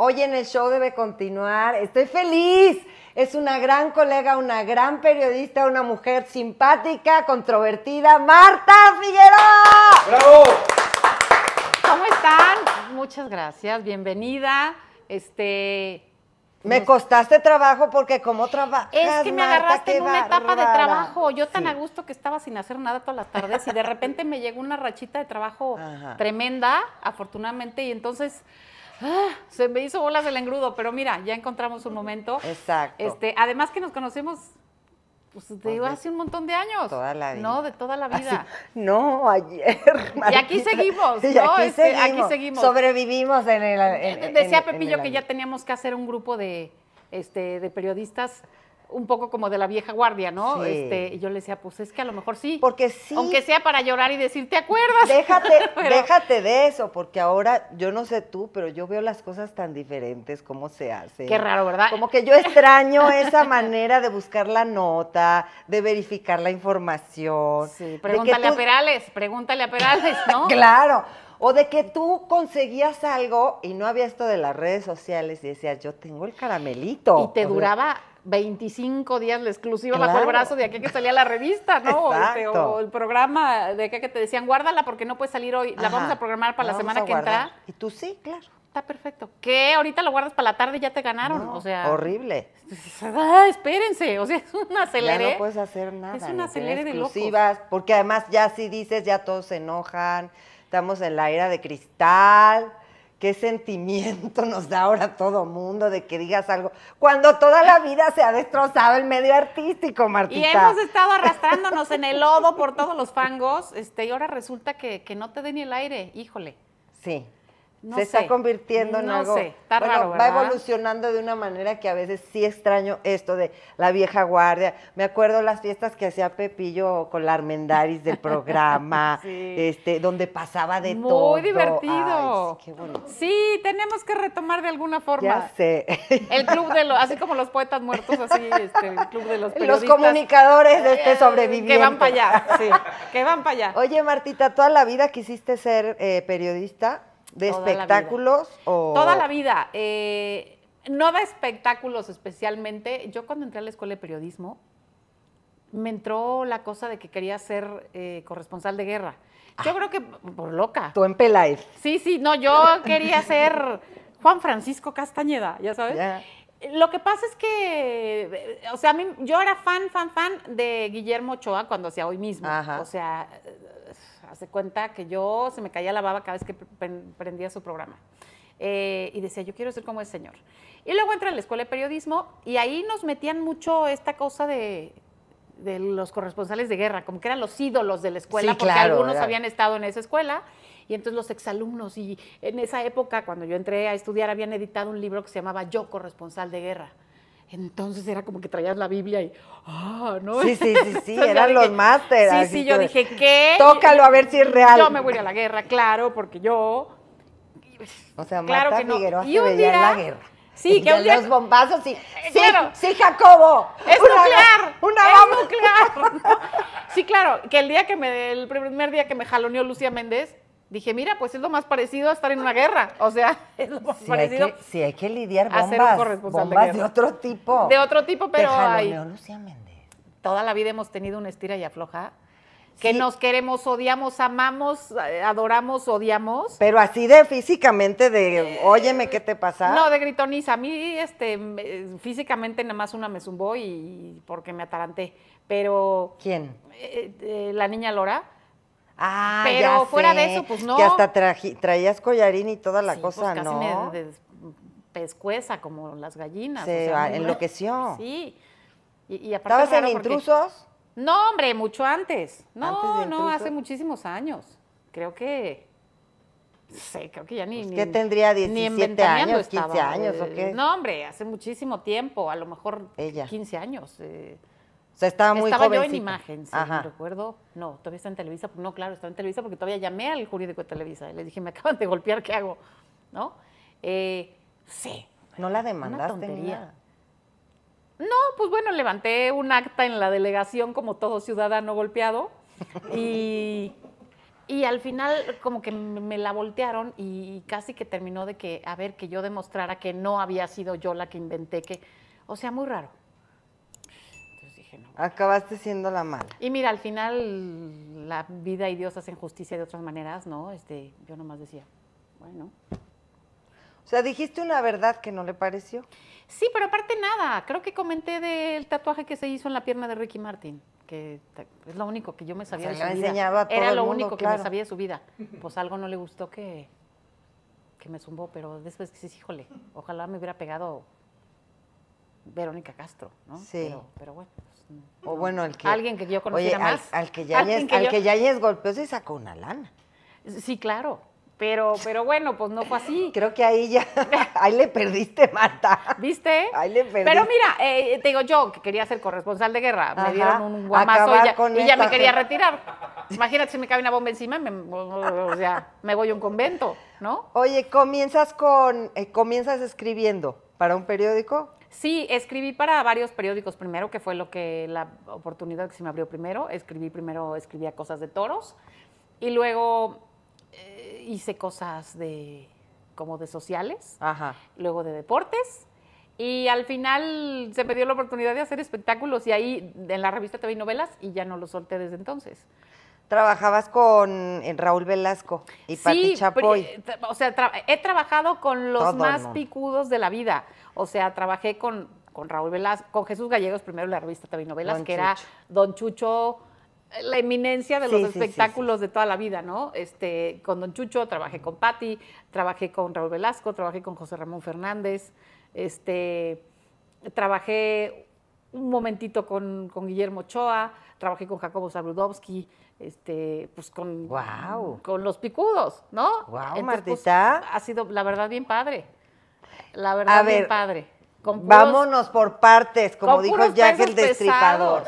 Hoy en el show debe continuar. Estoy feliz. Es una gran colega, una gran periodista, una mujer simpática, controvertida, Marta Figueroa. ¡Bravo! ¿Cómo están? Muchas gracias, bienvenida. Este me costaste trabajo porque como trabajo. Es que me agarraste en una etapa de trabajo. Yo tan a gusto que estaba sin hacer nada todas las tardes y de repente me llegó una rachita de trabajo tremenda, afortunadamente, y entonces Ah, se me hizo bolas el engrudo, pero mira, ya encontramos un momento. Exacto. Este, además que nos conocemos pues hace un montón de años. Toda la vida. No, de toda la ah, vida. no, ayer. Y aquí seguimos, ¿no? aquí, este, seguimos. Sobrevivimos en el. Eh, decía Pepillo que ya teníamos que hacer un grupo de, este, de periodistas un poco como de la vieja guardia, ¿no? Este, y yo le decía, pues es que a lo mejor sí. Porque sí. Aunque sea para llorar y decir, ¿te acuerdas? Déjate, déjate de eso, porque ahora, yo no sé tú, pero yo veo las cosas tan diferentes, cómo se hace. Qué raro, ¿verdad? Como que yo extraño esa manera de buscar la nota, de verificar la información. Sí, pregúntale a Perales, pregúntale a Perales, ¿no? claro. O de que tú conseguías algo y no había esto de las redes sociales y decías, yo tengo el caramelito. Y te duraba 25 días la exclusiva bajo el brazo de aquí que salía la revista, ¿no? Este, o el programa de aquí que te decían, guárdala porque no puedes salir hoy, la vamos a programar para la, semana que entra. Y tú sí, claro. Está perfecto. ¿Qué? Ahorita lo guardas para la tarde y ya te ganaron. o sea. Horrible. Ah, espérense. O sea, es un acelere. no puedes hacer nada. Es un acelere de locos. Porque además ya si dices, ya todos se enojan. Estamos en la era de cristal qué sentimiento nos da ahora todo mundo de que digas algo, cuando toda la vida se ha destrozado el medio artístico, Martita. Y hemos estado arrastrándonos en el lodo por todos los fangos, este, y ahora resulta que, que no te den el aire, híjole. Sí se está convirtiendo en no algo. Sé. va evolucionando de una manera que a veces sí extraño esto de la vieja guardia. Me acuerdo las fiestas que hacía Pepillo con la Armendariz del programa, este, donde pasaba de todo. Muy divertido. sí, tenemos que retomar de alguna forma. Ya sé. El club de los, así como los poetas muertos, así este, el club de los periodistas. Los comunicadores de este eh, sobreviviente. Que van para allá, sí, que van para allá. Oye, Martita, toda la vida quisiste ser eh, periodista. ¿De espectáculos? o... Toda la vida. Eh, no de espectáculos especialmente. Yo cuando entré a la escuela de periodismo, me entró la cosa de que quería ser eh, corresponsal de guerra. Yo ah. creo que por loca. Tú en Pelaez Sí, sí, no, yo quería ser Juan Francisco Castañeda, ya sabes. Lo que pasa es que, o sea, yo era fan, fan, fan de Guillermo Ochoa cuando hacía hoy mismo. O sea, Hace cuenta que yo se me caía la baba cada vez que prendía su programa. Eh, y decía, yo quiero ser como ese señor. Y luego entré a la escuela de periodismo y ahí nos metían mucho esta cosa de, de los corresponsales de guerra, como que eran los ídolos de la escuela, porque algunos habían estado en esa escuela. Y entonces los exalumnos, y en esa época, cuando yo entré a estudiar, habían editado un libro que se llamaba Yo, corresponsal de guerra entonces era como que traías la Biblia y, ah, ¿no? Sí, sí, sí, sí, eran los másteres. Sí, sí, yo dije, ¿qué? Tócalo a ver si es real. Yo me voy a la guerra, claro, porque yo... O sea, claro que no. Figueroa y en la guerra. Sí, que un día... los bombazos y... Eh, sí, sí, Jacobo. Es una, nuclear. Una bomba. Es nuclear. sí, claro, que el día que me... El primer día que me jaloneó Lucía Méndez, Dije, mira, pues es lo más parecido a estar en una guerra. O sea, es lo más si parecido. Hay que, si hay que lidiar bombas, bombas de, otro tipo. De otro tipo, pero hay. Lucía Méndez. Toda la vida hemos tenido una estira y afloja. Que nos queremos, odiamos, amamos, eh, adoramos, odiamos. Pero así de físicamente, de eh, óyeme, ¿qué te pasa? No, de gritoniza. A mí, este, físicamente nada más una me zumbó y porque me ataranté. Pero. ¿Quién? Eh, la niña Lora Ah, Pero fuera de eso, pues no. Que hasta traías collarín y toda la sí, pues, cosa, pues casi ¿no? Me pescueza como las gallinas. Se enloqueció. Sí. Y, y ¿Estabas en intrusos? No, hombre, mucho antes. No, no, hace muchísimos años. Creo que sé, creo que ya ni. Pues, ni ¿Qué tendría 17 años, 15 años o eh, qué? No, hombre, hace muchísimo tiempo, a lo mejor 15 años. Eh, estaba muy Estaba yo en imagen, si recuerdo. No, todavía está en Televisa. No, claro, estaba en Televisa porque todavía llamé al jurídico de Televisa. Y le dije, me acaban de golpear, ¿qué hago? ¿No? Eh, sí. ¿No la demandaste? No, pues bueno, levanté un acta en la delegación como todo ciudadano golpeado. y, y al final como que me la voltearon y casi que terminó de que, a ver, que yo demostrara que no había sido yo la que inventé, que, o sea, muy raro. Acabaste siendo la mala. Y mira, al final la vida y Dios hacen justicia de otras maneras, ¿no? Este, yo nomás decía, bueno. O sea, dijiste una verdad que no le pareció. Sí, pero aparte nada. Creo que comenté del tatuaje que se hizo en la pierna de Ricky Martin, que es lo único que yo me sabía de su vida. Era lo único que me sabía de su vida. Pues algo no le gustó que, que me zumbó, pero después sí, híjole, ojalá me hubiera pegado Verónica Castro, ¿no? Sí. Pero, bueno. Pues, o bueno, que. Alguien que yo conociera más. Al, que ya es, golpeó se sacó una lana. Sí, claro. Pero, pero bueno, pues no fue así. Creo que ahí ya, ahí le perdiste, Marta. ¿Viste? Ahí le perdiste. Pero mira, eh, te digo, yo que quería ser corresponsal de guerra, me dieron un guamazo y ya, me quería retirar. Imagínate si me cabe una bomba encima, me, o sea, me voy a un convento, ¿no? Oye, comienzas con, eh, comienzas escribiendo para un periódico. Sí, escribí para varios periódicos primero, que fue lo que la oportunidad que se me abrió primero. Escribí primero, escribía cosas de toros y luego eh, hice cosas de como de sociales, luego de deportes y al final se me dio la oportunidad de hacer espectáculos y ahí en la revista te vi novelas y ya no lo solté desde entonces. Trabajabas con eh, Raúl Velasco y Pati Chapoy. O sea, he trabajado con los más picudos de la vida. O sea, trabajé con, con Raúl Velasco, con Jesús Gallegos, primero en la revista TV Novelas, que era Don Chucho, la eminencia de los espectáculos de toda la vida, ¿no? Este, con Don Chucho, trabajé con Patti, trabajé con Raúl Velasco, trabajé con José Ramón Fernández, este, trabajé un momentito con, Guillermo Ochoa, trabajé con Jacobo Zabrudowski, este, pues con, wow. con los picudos, ¿no? Wow, pues, Martita. ha sido, la verdad, bien padre. La verdad, bien padre. vámonos por partes, como dijo Jack el destripador.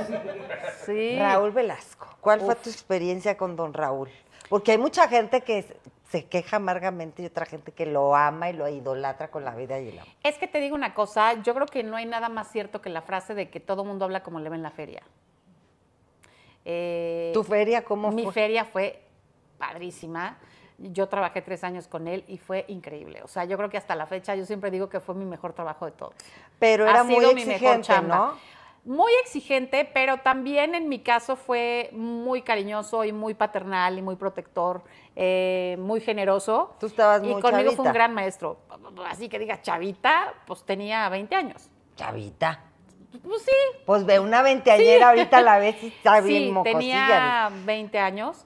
Raúl Velasco, ¿cuál fue tu experiencia con don Raúl? Porque hay mucha gente que se queja amargamente y otra gente que lo ama y lo idolatra con la vida y el amor. Es que te digo una cosa, yo creo que no hay nada más cierto que la frase de que todo mundo habla como le ve en la feria. Eh, ¿Tu feria cómo mi fue? Mi feria fue padrísima. Yo trabajé tres años con él y fue increíble. O sea, yo creo que hasta la fecha yo siempre digo que fue mi mejor trabajo de todos. Pero era muy exigente, ¿no? Muy exigente, pero también en mi caso fue muy cariñoso y muy paternal y muy protector, eh, muy generoso. Tú estabas y muy Y conmigo fue un gran maestro. Así que diga, chavita, pues tenía 20 años. Chavita. Pues sí. Pues ve una veinteañera ahorita a la vez está bien mocosilla. tenía 20 años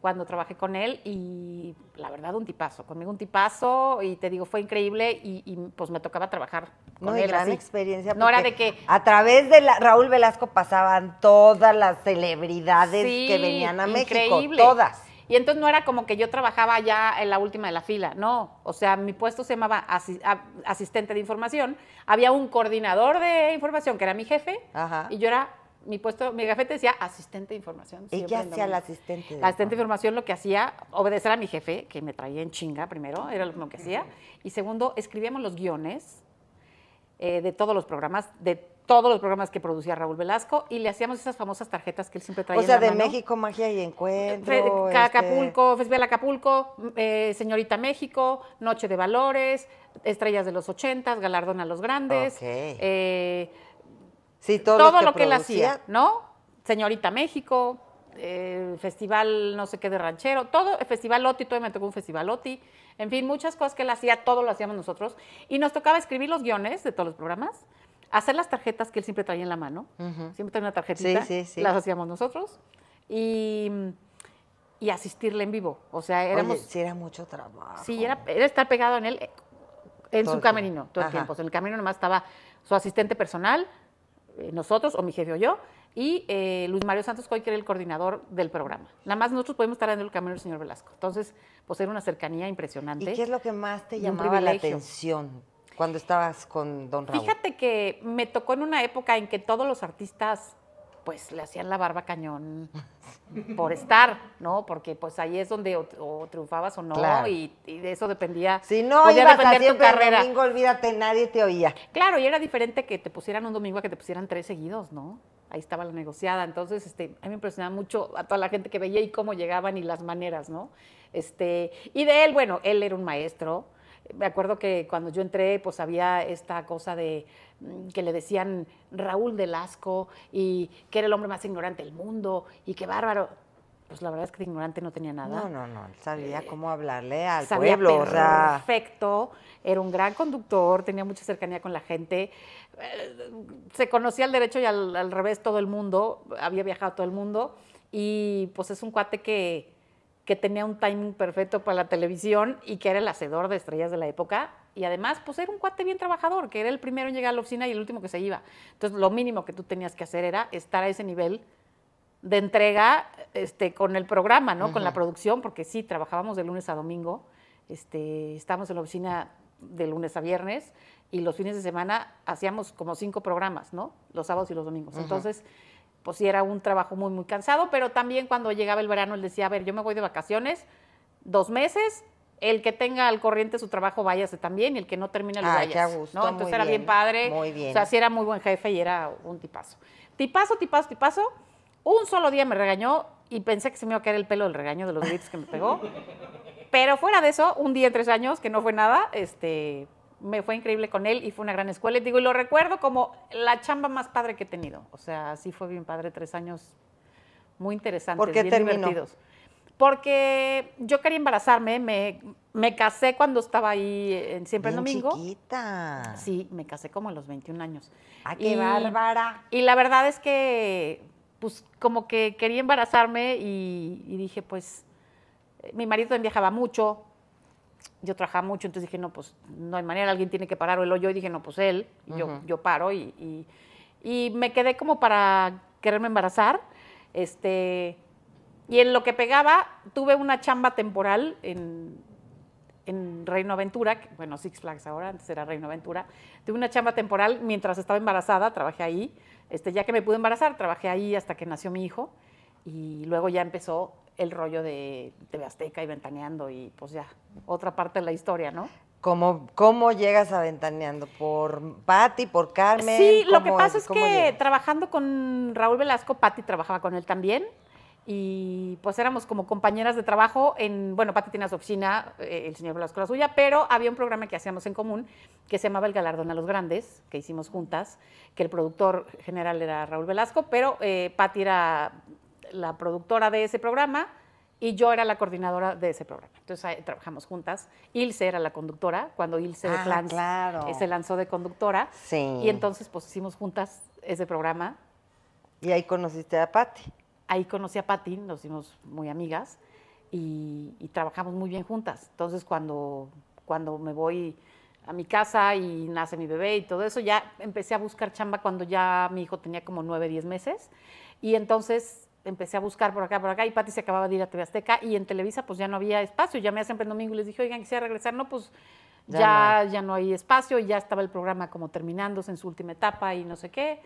cuando trabajé con él y la verdad un tipazo, conmigo un tipazo y te digo, fue increíble y, pues me tocaba trabajar con él. gran experiencia. No era de que... A través de Raúl Velasco pasaban todas las celebridades que venían a México, increíble. todas. Y entonces no era como que yo trabajaba ya en la última de la fila, no. O sea, mi puesto se llamaba asistente de información. Había un coordinador de información que era mi jefe y yo era mi puesto, mi jefe decía asistente de información. ¿Y qué hacía la asistente? asistente de información lo que hacía, obedecer a mi jefe, que me traía en chinga primero, era lo que hacía. Y segundo, escribíamos los guiones eh, de todos los programas, de todos los programas que producía Raúl Velasco y le hacíamos esas famosas tarjetas que él siempre traía. O sea, de México, Magia y Encuentro. Este Acapulco, Festival Acapulco, eh, Señorita México, Noche de Valores, Estrellas de los Ochentas, Galardón a los Grandes. Eh, sí, todo, lo que él hacía, ¿no? Señorita México, eh, Festival no sé qué de ranchero, todo, Festival Oti, todavía me tocó un Festival Oti, en fin, muchas cosas que él hacía, todo lo hacíamos nosotros. Y nos tocaba escribir los guiones de todos los programas hacer las tarjetas que él siempre traía en la mano, siempre traía una tarjetita, sí, las hacíamos nosotros, y, asistirle en vivo. O sea, éramos... sí, era mucho trabajo. Sí, era, estar pegado en él, eh, en su camerino, todo el tiempo. en el camerino nomás estaba su asistente personal, eh, nosotros, o mi jefe o yo, y eh, Luis Mario Santos Coy, que era el coordinador del programa. Nada más nosotros podemos estar en el camerino del señor Velasco. Entonces, pues era una cercanía impresionante. ¿Y qué es lo que más te llamaba la atención cuando estabas con Don Raúl. Fíjate que me tocó en una época en que todos los artistas pues le hacían la barba cañón por estar, ¿no? Porque pues ahí es donde o, triunfabas o no y, de eso dependía. Si no podía ibas a carrera. domingo, olvídate, nadie te oía. Claro, y era diferente que te pusieran un domingo a que te pusieran tres seguidos, ¿no? Ahí estaba la negociada, entonces este, a mí me impresionaba mucho a toda la gente que veía y cómo llegaban y las maneras, ¿no? Este, y de él, bueno, él era un maestro, me acuerdo que cuando yo entré, pues había esta cosa de mm, que le decían Raúl Velasco y que era el hombre más ignorante del mundo y qué bárbaro. Pues la verdad es que de ignorante no tenía nada. No, no, no, sabía eh, cómo hablarle al sabía Perfecto, era un gran conductor, tenía mucha cercanía con la gente, eh, se conocía al derecho y al, al revés todo el mundo, había viajado todo el mundo y pues es un cuate que que tenía un timing perfecto para la televisión y que era el hacedor de estrellas de la época. Y además, pues era un cuate bien trabajador, que era el primero en llegar a la oficina y el último que se iba. Entonces, lo mínimo que tú tenías que hacer era estar a ese nivel de entrega este, con el programa, ¿no? Con la producción, porque sí, trabajábamos de lunes a domingo. Este, estábamos en la oficina de lunes a viernes y los fines de semana hacíamos como cinco programas, ¿no? Los sábados y los domingos. Entonces pues sí era un trabajo muy, muy cansado, pero también cuando llegaba el verano él decía, a ver, yo me voy de vacaciones dos meses, el que tenga al corriente su trabajo, váyase también, y el que no termine, lo ah, Entonces era bien, padre. Muy bien. O sea, sí era muy buen jefe y era un tipazo. Tipazo, tipazo, tipazo. Un solo día me regañó y pensé que se me iba a caer el pelo del regaño de los gritos que me pegó. Pero fuera de eso, un día en tres años, que no fue nada, este, me fue increíble con él y fue una gran escuela. Y digo, y lo recuerdo como la chamba más padre que he tenido. O sea, sí fue bien padre, tres años muy interesantes, ¿Por qué bien divertidos. Porque yo quería embarazarme, me, casé cuando estaba ahí en Siempre el Domingo. chiquita. Sí, me casé como a los 21 años. Ah, qué y, bárbara! Y la verdad es que, pues, como que quería embarazarme y, y dije, pues, mi marido también viajaba mucho, yo trabajaba mucho, entonces dije, no, pues no hay manera, alguien tiene que parar o el hoyo. Y dije, no, pues él, yo, yo paro. Y, me quedé como para quererme embarazar. Este, y en lo que pegaba, tuve una chamba temporal en, en Reino Aventura, bueno, Six Flags ahora, antes era Reino Aventura. Tuve una chamba temporal mientras estaba embarazada, trabajé ahí. Este, ya que me pude embarazar, trabajé ahí hasta que nació mi hijo. Y luego ya empezó el rollo de TV Azteca y Ventaneando y pues ya, otra parte de la historia, ¿no? ¿Cómo, cómo llegas a Ventaneando? ¿Por Patti, por Carmen? Sí, lo que pasa es que trabajando con Raúl Velasco, Patti trabajaba con él también y pues éramos como compañeras de trabajo en, bueno, Pati tenía su oficina, eh, el señor Velasco la suya, pero había un programa que hacíamos en común que se llamaba El Galardón a los Grandes, que hicimos juntas, que el productor general era Raúl Velasco, pero eh, Pati era la productora de ese programa y yo era la coordinadora de ese programa. Entonces trabajamos juntas. Ilse era la conductora cuando Ilse ah, se lanzó de conductora. Sí. Y entonces pues hicimos juntas ese programa. Y ahí conociste a Patti. Ahí conocí a Patti, nos hicimos muy amigas y, trabajamos muy bien juntas. Entonces cuando, cuando me voy a mi casa y nace mi bebé y todo eso, ya empecé a buscar chamba cuando ya mi hijo tenía como nueve, diez meses. Y entonces empecé a buscar por acá, por acá, y Pati se acababa de ir a TV Azteca, y en Televisa pues ya no había espacio, llamé a siempre el domingo y les dije, oigan, quisiera regresar, no, pues ya, ya, no. hay espacio, ya estaba el programa como terminándose en su última etapa y no sé qué.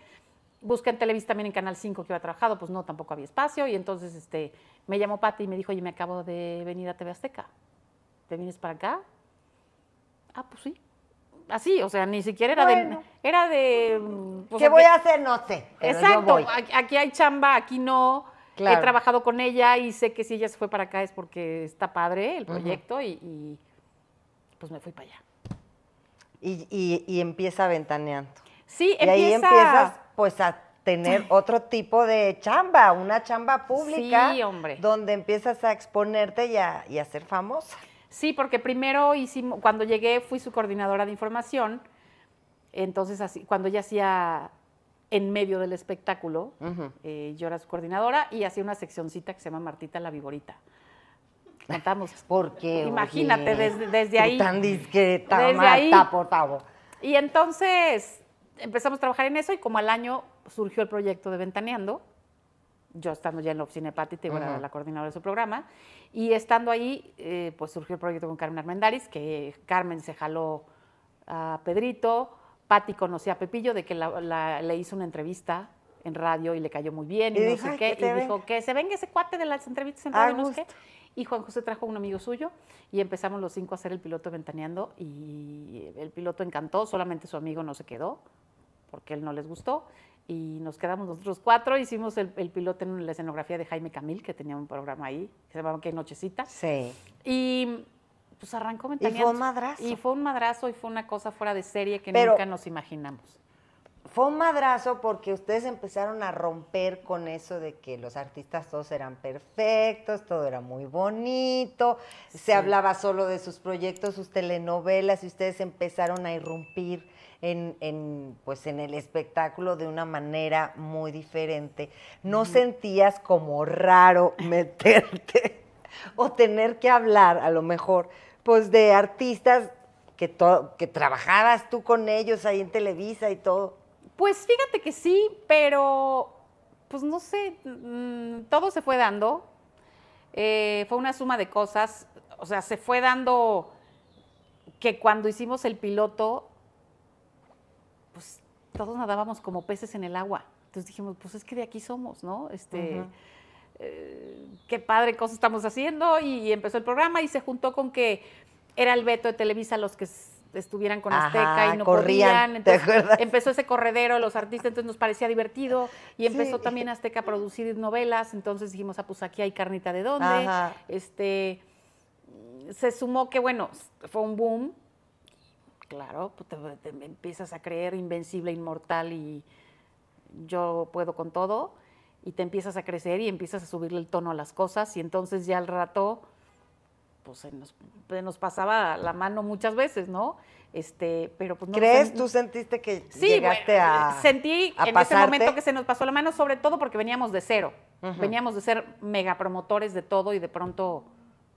Busqué en Televisa también en Canal 5 que iba trabajado, pues no, tampoco había espacio, y entonces este, me llamó Pati y me dijo, oye, me acabo de venir a TV Azteca, ¿te vienes para acá? Ah, pues sí, así, o sea, ni siquiera era de... Era mm, pues, ¿Qué voy a hacer? No sé. Pero exacto, yo aquí hay chamba, aquí no. He trabajado con ella y sé que si ella se fue para acá es porque está padre el proyecto y, pues me fui para allá. Y, y, y empieza ventaneando. Sí, empieza... ahí empiezas pues a tener otro tipo de chamba, una chamba pública. Sí, hombre. Donde empiezas a exponerte y a, y a ser famosa. Sí, porque primero hicimos, cuando llegué fui su coordinadora de información, entonces así, cuando ella hacía en medio del espectáculo, eh, yo era su coordinadora y hacía una seccioncita que se llama Martita la Viborita. Cantamos. Porque Imagínate, desde, ahí. Tan discreta, por favor. Y entonces empezamos a trabajar en eso y como al año surgió el proyecto de Ventaneando, yo estando ya en la oficina de Pati, te la coordinadora de su programa, y estando ahí, eh, pues surgió el proyecto con Carmen Armendaris, que Carmen se jaló a Pedrito, Patti conocía a Pepillo de que la, le hizo una entrevista en radio y le cayó muy bien y, no sé qué, y dijo que se venga ese cuate de las entrevistas en radio, no sé qué. Y Juan José trajo a un amigo suyo y empezamos los cinco a hacer el piloto ventaneando y el piloto encantó, solamente su amigo no se quedó porque él no les gustó y nos quedamos nosotros cuatro. Hicimos el, el, piloto en la escenografía de Jaime Camil, que tenía un programa ahí, que se llamaba Que Nochecita. Sí. Y pues arrancó Y fue un madrazo. Y fue un madrazo y fue una cosa fuera de serie que nunca nos imaginamos fue un madrazo porque ustedes empezaron a romper con eso de que los artistas todos eran perfectos, todo era muy bonito, se hablaba solo de sus proyectos, sus telenovelas, y ustedes empezaron a irrumpir en, pues en el espectáculo de una manera muy diferente. ¿No sentías como raro meterte o tener que hablar, a lo mejor, pues de artistas que, que trabajabas tú con ellos ahí en Televisa y todo? Pues fíjate que sí, pero pues no sé, mm, todo se fue dando. Eh, fue una suma de cosas. O sea, se fue dando que cuando hicimos el piloto, pues todos nadábamos como peces en el agua. Entonces dijimos, pues es que de aquí somos, ¿no? Este, eh, qué padre cosa estamos haciendo. Y, y empezó el programa y se juntó con que era el veto de Televisa los que estuvieran con Azteca y no corrían, Entonces, empezó ese corredero, los artistas, entonces nos parecía divertido y empezó también Azteca a producir novelas, entonces dijimos, ah, pues aquí hay carnita de dónde. Este se sumó que bueno, fue un boom. Claro, pues, te empiezas a creer invencible, inmortal y yo puedo con todo y te empiezas a crecer y empiezas a subirle el tono a las cosas y entonces ya al rato pues se nos, pasaba la mano muchas veces, ¿no? Este, pero pues ¿Crees? ¿Tú sentiste que llegaste a sentí en ese momento que se nos pasó la mano, sobre todo porque veníamos de cero. Veníamos de ser mega promotores de todo y de pronto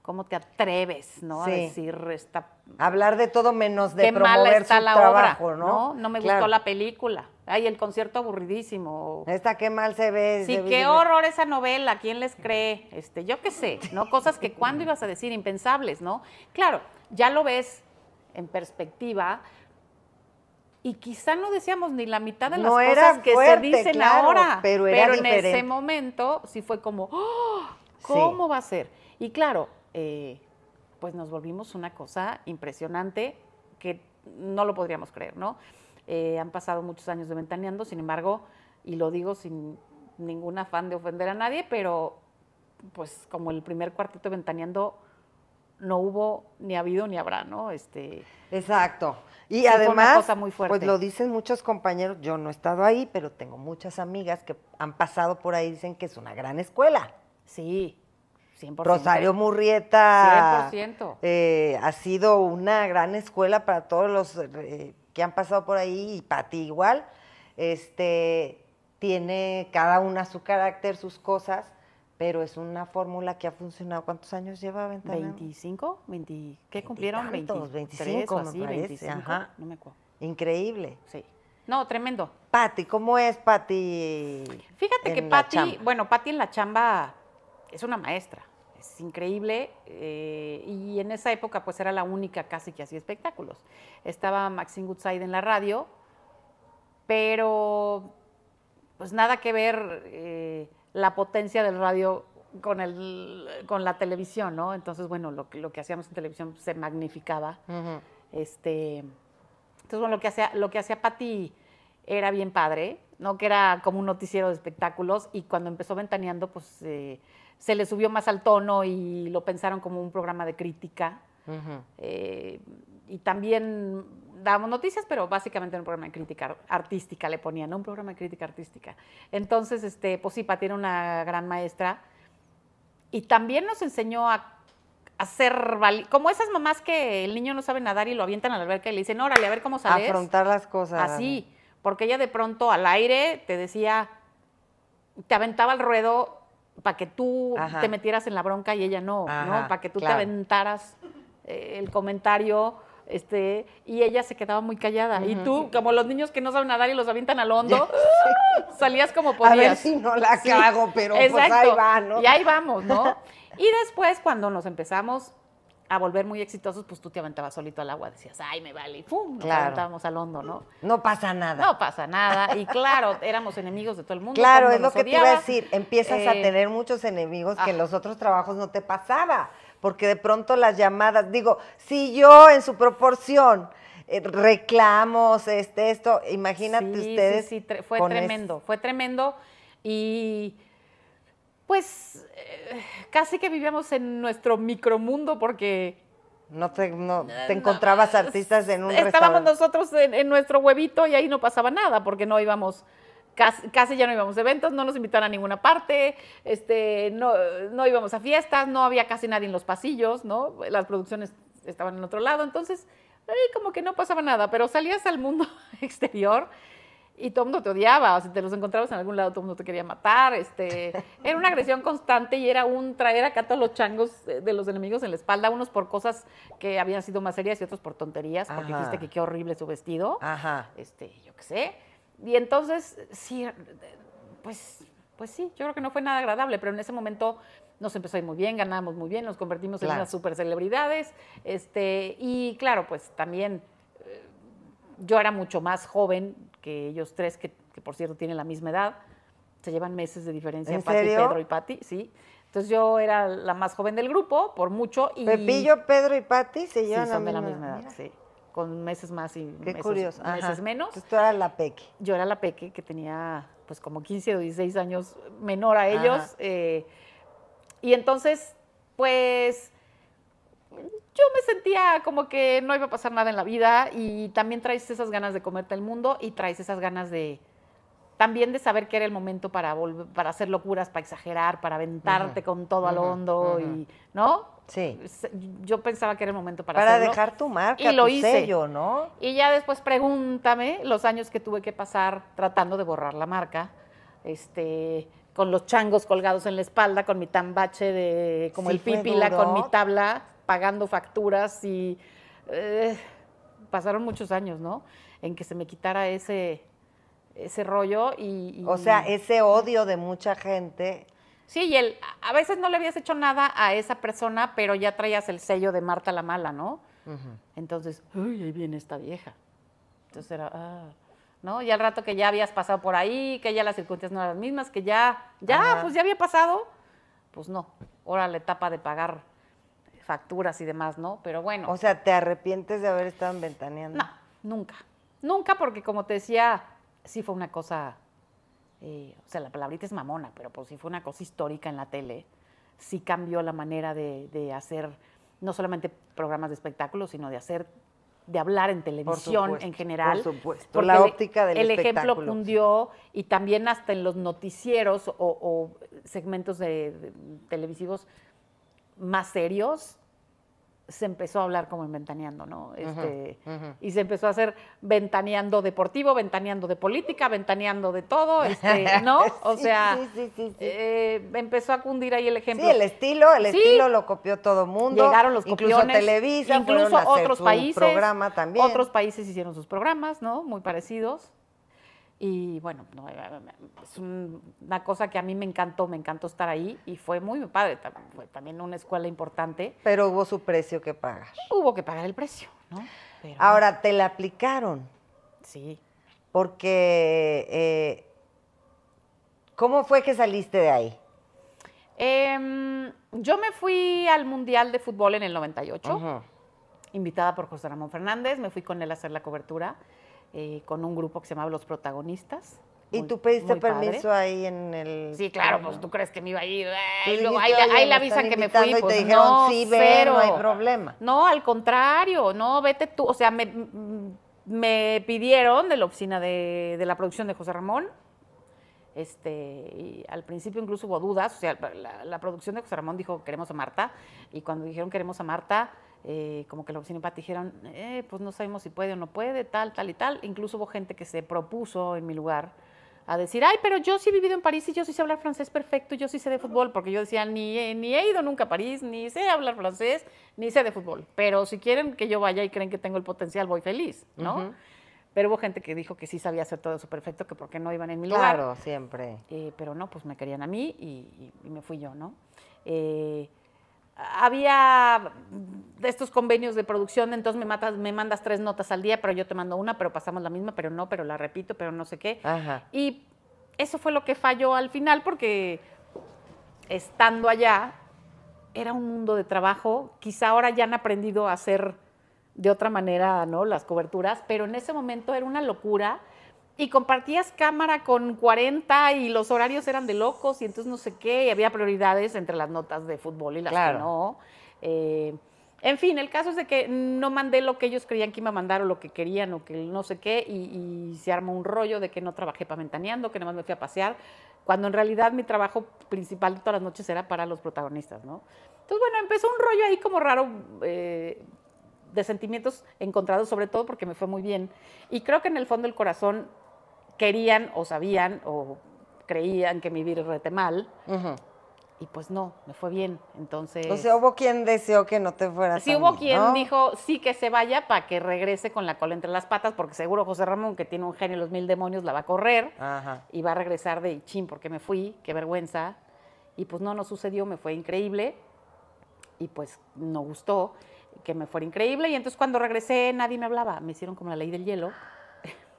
¿Cómo te atreves, no? A decir esta... Hablar de todo menos de Qué promover mala está su la trabajo, obra, ¿no? ¿no? me gustó la película. Ay, el concierto aburridísimo. Esta qué mal se ve. Sí, qué horror esa novela, ¿quién les cree? Este, yo qué sé, ¿no? Cosas que cuando ibas a decir impensables, ¿no? Claro, ya lo ves en perspectiva, y quizá no decíamos ni la mitad de las cosas que se dicen ahora, pero, en ese momento sí fue como, ¡Oh! ¿cómo va a ser? Y claro, eh, pues nos volvimos una cosa impresionante que no lo podríamos creer, ¿no? Eh, han pasado muchos años de ventaneando, sin embargo, y lo digo sin ningún afán de ofender a nadie, pero pues como el primer cuarteto de ventaneando no hubo, ni ha habido, ni habrá, ¿no? Este, Exacto. Y además, pues lo dicen muchos compañeros, yo no he estado ahí, pero tengo muchas amigas que han pasado por ahí, dicen que es una gran escuela. Sí, Rosario Murrieta 100%. Eh, ha sido una gran escuela para todos los eh, que han pasado por ahí y para igual. Este, tiene cada una su carácter, sus cosas, pero es una fórmula que ha funcionado. ¿Cuántos años lleva Ventana? ¿25? 20, ¿Qué cumplieron? 25, Increíble. Sí. No, tremendo. Pati, ¿cómo es Pati? Fíjate que Pati, bueno, Pati en la chamba es una maestra, es increíble. Eh, y en esa época pues era la única casi que hacía espectáculos. Estaba Maxine Goodside en la radio, pero pues nada que ver eh, la potencia del radio con, el, con la televisión, ¿no? Entonces, bueno, lo, lo que hacíamos en televisión se magnificaba. este, entonces, bueno, lo que hacía, lo que hacía Patti era bien padre, ¿no? Que era como un noticiero de espectáculos y cuando empezó ventaneando, pues... Eh, se le subió más al tono y lo pensaron como un programa de crítica. Eh, y también dábamos noticias, pero básicamente era un programa de crítica artística, le ponían, Un programa de crítica artística. Entonces, este, pues sí, era una gran maestra. Y también nos enseñó a hacer como esas mamás que el niño no sabe nadar y lo avientan a la alberca y le dicen, órale, a ver cómo sales. Afrontar las cosas. Así, porque ella de pronto al aire te decía, te aventaba al ruedo para que tú te metieras en la bronca y ella no, ¿no? Para que tú te aventaras eh, el comentario este, y ella se quedaba muy callada. Y tú, como los niños que no saben nadar y los avientan al hondo, salías como podías. A ver si no la cago, pero pues ahí va, ¿no? Y ahí vamos, ¿no? y después, cuando nos empezamos a volver muy exitosos, pues tú te aventabas solito al agua, decías, ay, me vale, y pum, nos aventábamos al hondo, ¿no? No pasa nada. No pasa nada, y claro, éramos enemigos de todo el mundo. Claro, es lo que te iba a decir, empiezas a eh, tener muchos enemigos que en los otros trabajos no te pasaba, porque de pronto las llamadas, digo, si yo en su proporción eh, reclamos, este, esto, imagínate ustedes. Sí, sí, fue tremendo, fue tremendo, y pues eh, casi que vivíamos en nuestro micromundo porque... No te, eh, encontrabas artistas en un Estábamos nosotros en, nuestro huevito y ahí no pasaba nada porque no íbamos, casi, ya no íbamos a eventos, no nos invitaron a ninguna parte, este, no, íbamos a fiestas, no había casi nadie en los pasillos, ¿no? Las producciones estaban en otro lado, entonces ahí eh, como que no pasaba nada, pero salías al mundo exterior y todo el mundo te odiaba, o sea, te los encontrabas en algún lado, todo el mundo te quería matar, este, era una agresión constante y era un traer acá todos los changos eh, de los enemigos en la espalda, unos por cosas que habían sido más serias y otros por tonterías, porque dijiste que qué horrible su vestido, Ajá. este, yo qué sé, y entonces, sí, pues, pues sí, yo creo que no fue nada agradable, pero en ese momento nos empezó a ir muy bien, ganamos muy bien, nos convertimos en unas super celebridades, este, y claro, pues también yo era mucho más joven que ellos tres, que, por cierto tienen la misma edad. Se llevan meses de diferencia, Pati, Pedro y Pati, sí. Entonces yo era la más joven del grupo, por mucho. Y... Pepillo, Pedro y Pati se llevan sí, son de la misma edad, sí. Con meses más y meses, menos. Entonces tú eras la Peque. Yo era la Peque, que tenía pues como 15 o 16 años menor a ellos. Eh, y entonces, pues yo me sentía como que no iba a pasar nada en la vida y también traes esas ganas de comerte el mundo y traes esas ganas de también de saber que era el momento para para hacer locuras, para exagerar, para aventarte con todo al hondo y, ¿no? Sí. Yo pensaba que era el momento para, para hacerlo. Para dejar tu marca, y lo hice. sello, ¿no? Y ya después pregúntame los años que tuve que pasar tratando de borrar la marca, este, con los changos colgados en la espalda, con mi tambache de como el pipila con mi tabla pagando facturas y eh, pasaron muchos años, ¿no? En que se me quitara ese, ese rollo y, O sea, ese odio de mucha gente. Sí, y el, a veces no le habías hecho nada a esa persona, pero ya traías el sello de Marta la Mala, ¿no? Entonces, ¡ay, ahí viene esta vieja. Entonces era, ah, ¿no? Y al rato que ya habías pasado por ahí, que ya las circunstancias no eran las mismas, que ya, ya, pues ya había pasado, pues no. Ahora la etapa de pagar facturas y demás, ¿no? Pero bueno. O sea, ¿te arrepientes de haber estado en ventaneando? No, nunca. Nunca porque como te decía, sí fue una cosa, eh, o sea, la palabrita es mamona, pero por pues sí fue una cosa histórica en la tele. Sí cambió la manera de, hacer no solamente programas de espectáculos, sino de hacer de hablar en televisión en general. Por supuesto, por la óptica del El ejemplo cundió y también hasta en los noticieros o, segmentos de, televisivos más serios se empezó a hablar como en ventaneando, ¿no? Este, Y se empezó a hacer ventaneando deportivo, ventaneando de política, ventaneando de todo, este, ¿no? o sea, eh, empezó a cundir ahí el ejemplo. Sí, el estilo, el estilo lo copió todo mundo. Llegaron los incluso copiones. incluso Televisa, incluso otros países. programa también. Otros países hicieron sus programas, ¿no? Muy parecidos. Y bueno, eh, es una cosa que a mí me encantó, me encantó estar ahí y fue muy padre, fue también una escuela importante. Pero hubo su precio que pagar. Hubo que pagar el precio, ¿no? Ahora, ¿te la aplicaron? Sí. Porque, eh, ¿cómo fue que saliste de ahí? Em, yo me fui al Mundial de Fútbol en el 98, invitada por José Ramón Fernández, me fui con él a hacer la cobertura. Eh, con un grupo que se llamaba Los Protagonistas. ¿Y tú pediste permiso ahí en el.? Sí, claro, pues tú crees que me iba a ir. luego, ahí, la avisan que me fui. Y pues, no, sí, ven, no hay problema. No, al contrario, no, vete tú. O sea, mm, me, pidieron de la oficina de, de, la producción de José Ramón. Este, y al principio incluso hubo dudas. O sea, la, la producción de José Ramón dijo, queremos a Marta. Y cuando dijeron, queremos a Marta, eh, como que los vecinos dijeron, eh, pues no sabemos si puede o no puede, tal, tal y tal. Incluso hubo gente que se propuso en mi lugar a decir, ay, pero yo sí he vivido en París y yo sí sé hablar francés perfecto, yo sí sé de fútbol, porque yo decía, ni, eh, ni he ido nunca a París, ni sé hablar francés, ni sé de fútbol. Pero si quieren que yo vaya y creen que tengo el potencial, voy feliz, ¿no? Pero hubo gente que dijo que sí sabía hacer todo eso perfecto, que por qué no iban en mi lugar. Claro, siempre. pero no, pues me querían a mí y, y me fui yo, ¿no? Eh, había de estos convenios de producción, entonces me, matas, me mandas tres notas al día, pero yo te mando una, pero pasamos la misma, pero no, pero la repito, pero no sé qué. Y eso fue lo que falló al final porque estando allá era un mundo de trabajo, quizá ahora ya han aprendido a hacer de otra manera, ¿no? Las coberturas, pero en ese momento era una locura y compartías cámara con 40 y los horarios eran de locos y entonces no sé qué, y había prioridades entre las notas de fútbol y las que no. Eh, en fin, el caso es de que no mandé lo que ellos creían que iba a mandar o lo que querían o que no sé qué y, se armó un rollo de que no trabajé para que nada más me fui a pasear, cuando en realidad mi trabajo principal todas las noches era para los protagonistas, ¿no? Entonces, bueno, empezó un rollo ahí como raro eh, de sentimientos encontrados, sobre todo porque me fue muy bien. Y creo que en el fondo del corazón querían o sabían o creían que mi vida era rete mal. Y pues no, me fue bien. Entonces. O sea, hubo quien deseó que no te fuera Sí, hubo quien dijo sí que se vaya para que regrese con la cola entre las patas, porque seguro José Ramón, que tiene un genio y los mil demonios, la va a correr y va a regresar de chin porque me fui, qué vergüenza. Y pues no, no sucedió, me fue increíble. Y pues no gustó que me fuera increíble. Y entonces cuando regresé, nadie me hablaba. Me hicieron como la ley del hielo.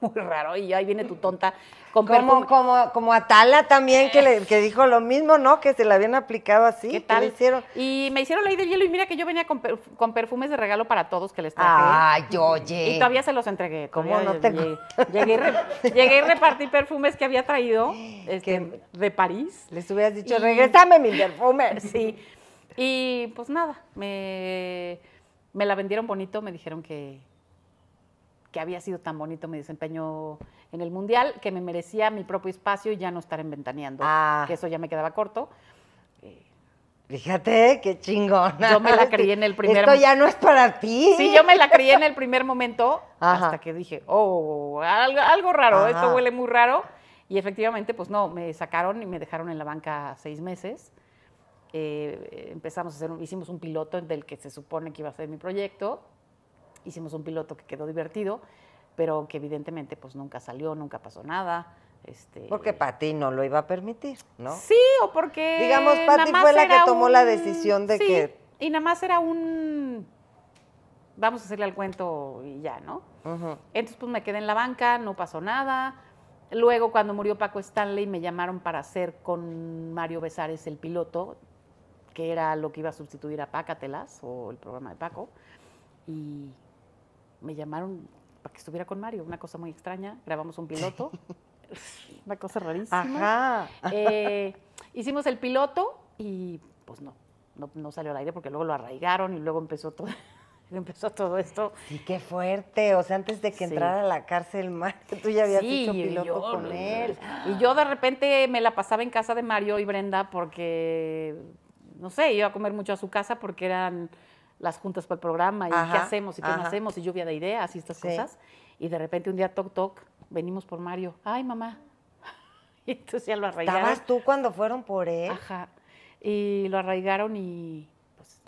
muy raro y ahí viene tu tonta con como, como, como Atala también, que, le, dijo lo mismo, ¿no? Que se la habían aplicado así. ¿Qué tal? hicieron? Y me hicieron ley del hielo y mira que yo venía con, perfumes de regalo para todos que les traje. ah yo, oye. Y todavía se los entregué. ¿Cómo no tengo. Llegué, y, repartí perfumes que había traído este, de París. Les hubieras dicho, regresame mi perfume. Sí. Y pues nada, me, me la vendieron bonito, me dijeron que que había sido tan bonito mi desempeño en el Mundial, que me merecía mi propio espacio y ya no estar en ah. que eso ya me quedaba corto. Eh, Fíjate, qué chingón. Yo me la creí en el primer Esto ya no es para ti. Sí, yo me la creí en el primer momento hasta que dije, oh, algo, algo raro, esto huele muy raro. Y efectivamente, pues no, me sacaron y me dejaron en la banca seis meses. Eh, empezamos a hacer, hicimos un piloto del que se supone que iba a ser mi proyecto Hicimos un piloto que quedó divertido, pero que evidentemente pues nunca salió, nunca pasó nada. Este... Porque Pati no lo iba a permitir, ¿no? Sí, o porque... Digamos, Pati fue la que tomó la decisión de sí, que... Y nada más era un... Vamos a hacerle al cuento y ya, ¿no? Entonces pues me quedé en la banca, no pasó nada. Luego cuando murió Paco Stanley me llamaron para hacer con Mario Besares el piloto, que era lo que iba a sustituir a Pácatelas o el programa de Paco. Y me llamaron para que estuviera con Mario, una cosa muy extraña, grabamos un piloto, una cosa rarísima. Eh, hicimos el piloto y pues no, no, salió al aire porque luego lo arraigaron y luego empezó todo. empezó todo esto. Y qué fuerte. O sea, antes de que entrara a la cárcel, Mario, tú ya habías hecho piloto con pues, él. Y yo de repente me la pasaba en casa de Mario y Brenda porque, no sé, iba a comer mucho a su casa porque eran las juntas para el programa y qué hacemos y qué no hacemos y lluvia de ideas y estas cosas. Y de repente un día, toc, toc, venimos por Mario. Ay, mamá. y entonces ya lo arraigaron. ¿Estabas tú cuando fueron por él? Ajá. Y lo arraigaron y pues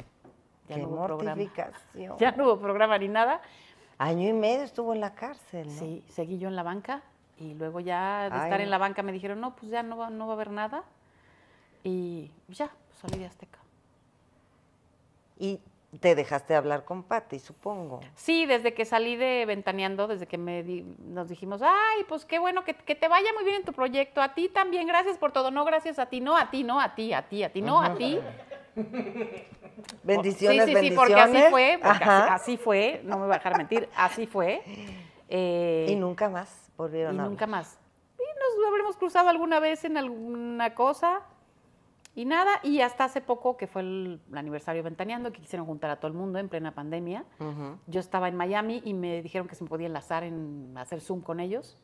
ya no hubo programa. Ya no hubo programa ni nada. Año y medio estuvo en la cárcel, ¿no? Sí, seguí yo en la banca y luego ya de estar en la banca me dijeron, no, pues ya no va, no va a haber nada. Y ya, salí de Azteca. ¿Y te dejaste hablar con Patti, supongo. Sí, desde que salí de Ventaneando, desde que me nos dijimos, ay, pues qué bueno, que, te vaya muy bien en tu proyecto, a ti también, gracias por todo, no, gracias a ti, no, a ti, no, a ti, a ti, a ti, no, a ti. Bendiciones, sí, sí, Sí, porque así fue, así, fue, no me voy a dejar mentir, así fue. Eh, y nunca más volvieron y Y nunca más. Y nos habremos cruzado alguna vez en alguna cosa, y nada, y hasta hace poco, que fue el, aniversario Ventaneando, que quisieron juntar a todo el mundo en plena pandemia, yo estaba en Miami y me dijeron que se me podía enlazar en hacer Zoom con ellos.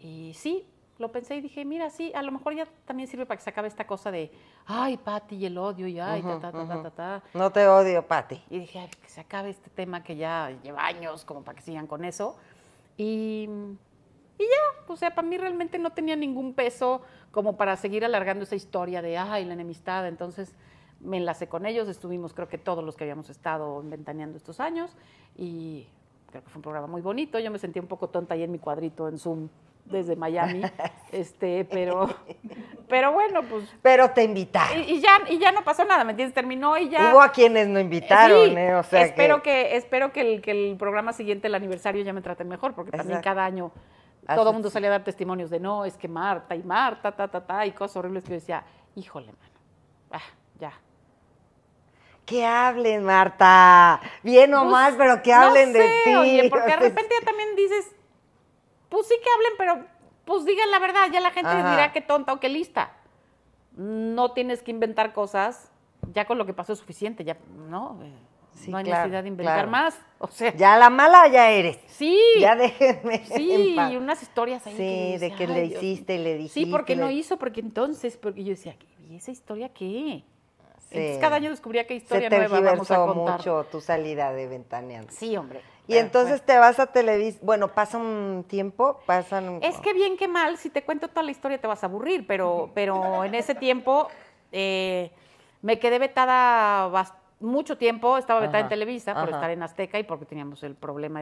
Y sí, lo pensé y dije, mira, sí, a lo mejor ya también sirve para que se acabe esta cosa de, ay, Patti, y el odio, y ay, ta, ta, ta, ta, ta, No te odio, Patti. Y dije, ay, que se acabe este tema que ya lleva años, como para que sigan con eso. Y y ya, o sea, para mí realmente no tenía ningún peso como para seguir alargando esa historia de, y la enemistad. Entonces me enlacé con ellos, estuvimos creo que todos los que habíamos estado ventaneando estos años y creo que fue un programa muy bonito. Yo me sentí un poco tonta ahí en mi cuadrito en Zoom desde Miami, este, pero, pero bueno, pues. Pero te invitaron. Y, ya, y ya no pasó nada, ¿me entiendes? Terminó y ya. Hubo a quienes no invitaron, ¿eh? O sea espero que, espero que el, que el programa siguiente, el aniversario, ya me traten mejor, porque para también cada año todo el mundo salía a dar testimonios de no, es que Marta y Marta, ta, ta, ta, y cosas horribles que yo decía, híjole, mano, ah, ya. Que hablen, Marta. Bien o más, pues, pero que hablen de ti. porque de repente ya también dices, pues sí que hablen, pero pues digan la verdad, ya la gente dirá qué tonta o qué lista. No tienes que inventar cosas, ya con lo que pasó es suficiente, ya, ¿no? no hay necesidad de inventar más. O sea, ya la mala ya eres. Sí. Ya déjenme. Sí, y unas historias ahí. Sí, de que le hiciste y le dijiste. Sí, porque no hizo, porque entonces, porque yo decía, ¿y esa historia qué? Entonces cada año descubría qué historia nueva vamos a contar. mucho tu salida de ventaneando. Sí, hombre. Y entonces te vas a Televisa, Bueno, pasa un tiempo, pasan. Es que bien que mal, si te cuento toda la historia te vas a aburrir, pero, pero en ese tiempo eh, me quedé vetada bastante mucho tiempo estaba vetada en Televisa por estar en Azteca y porque teníamos el problema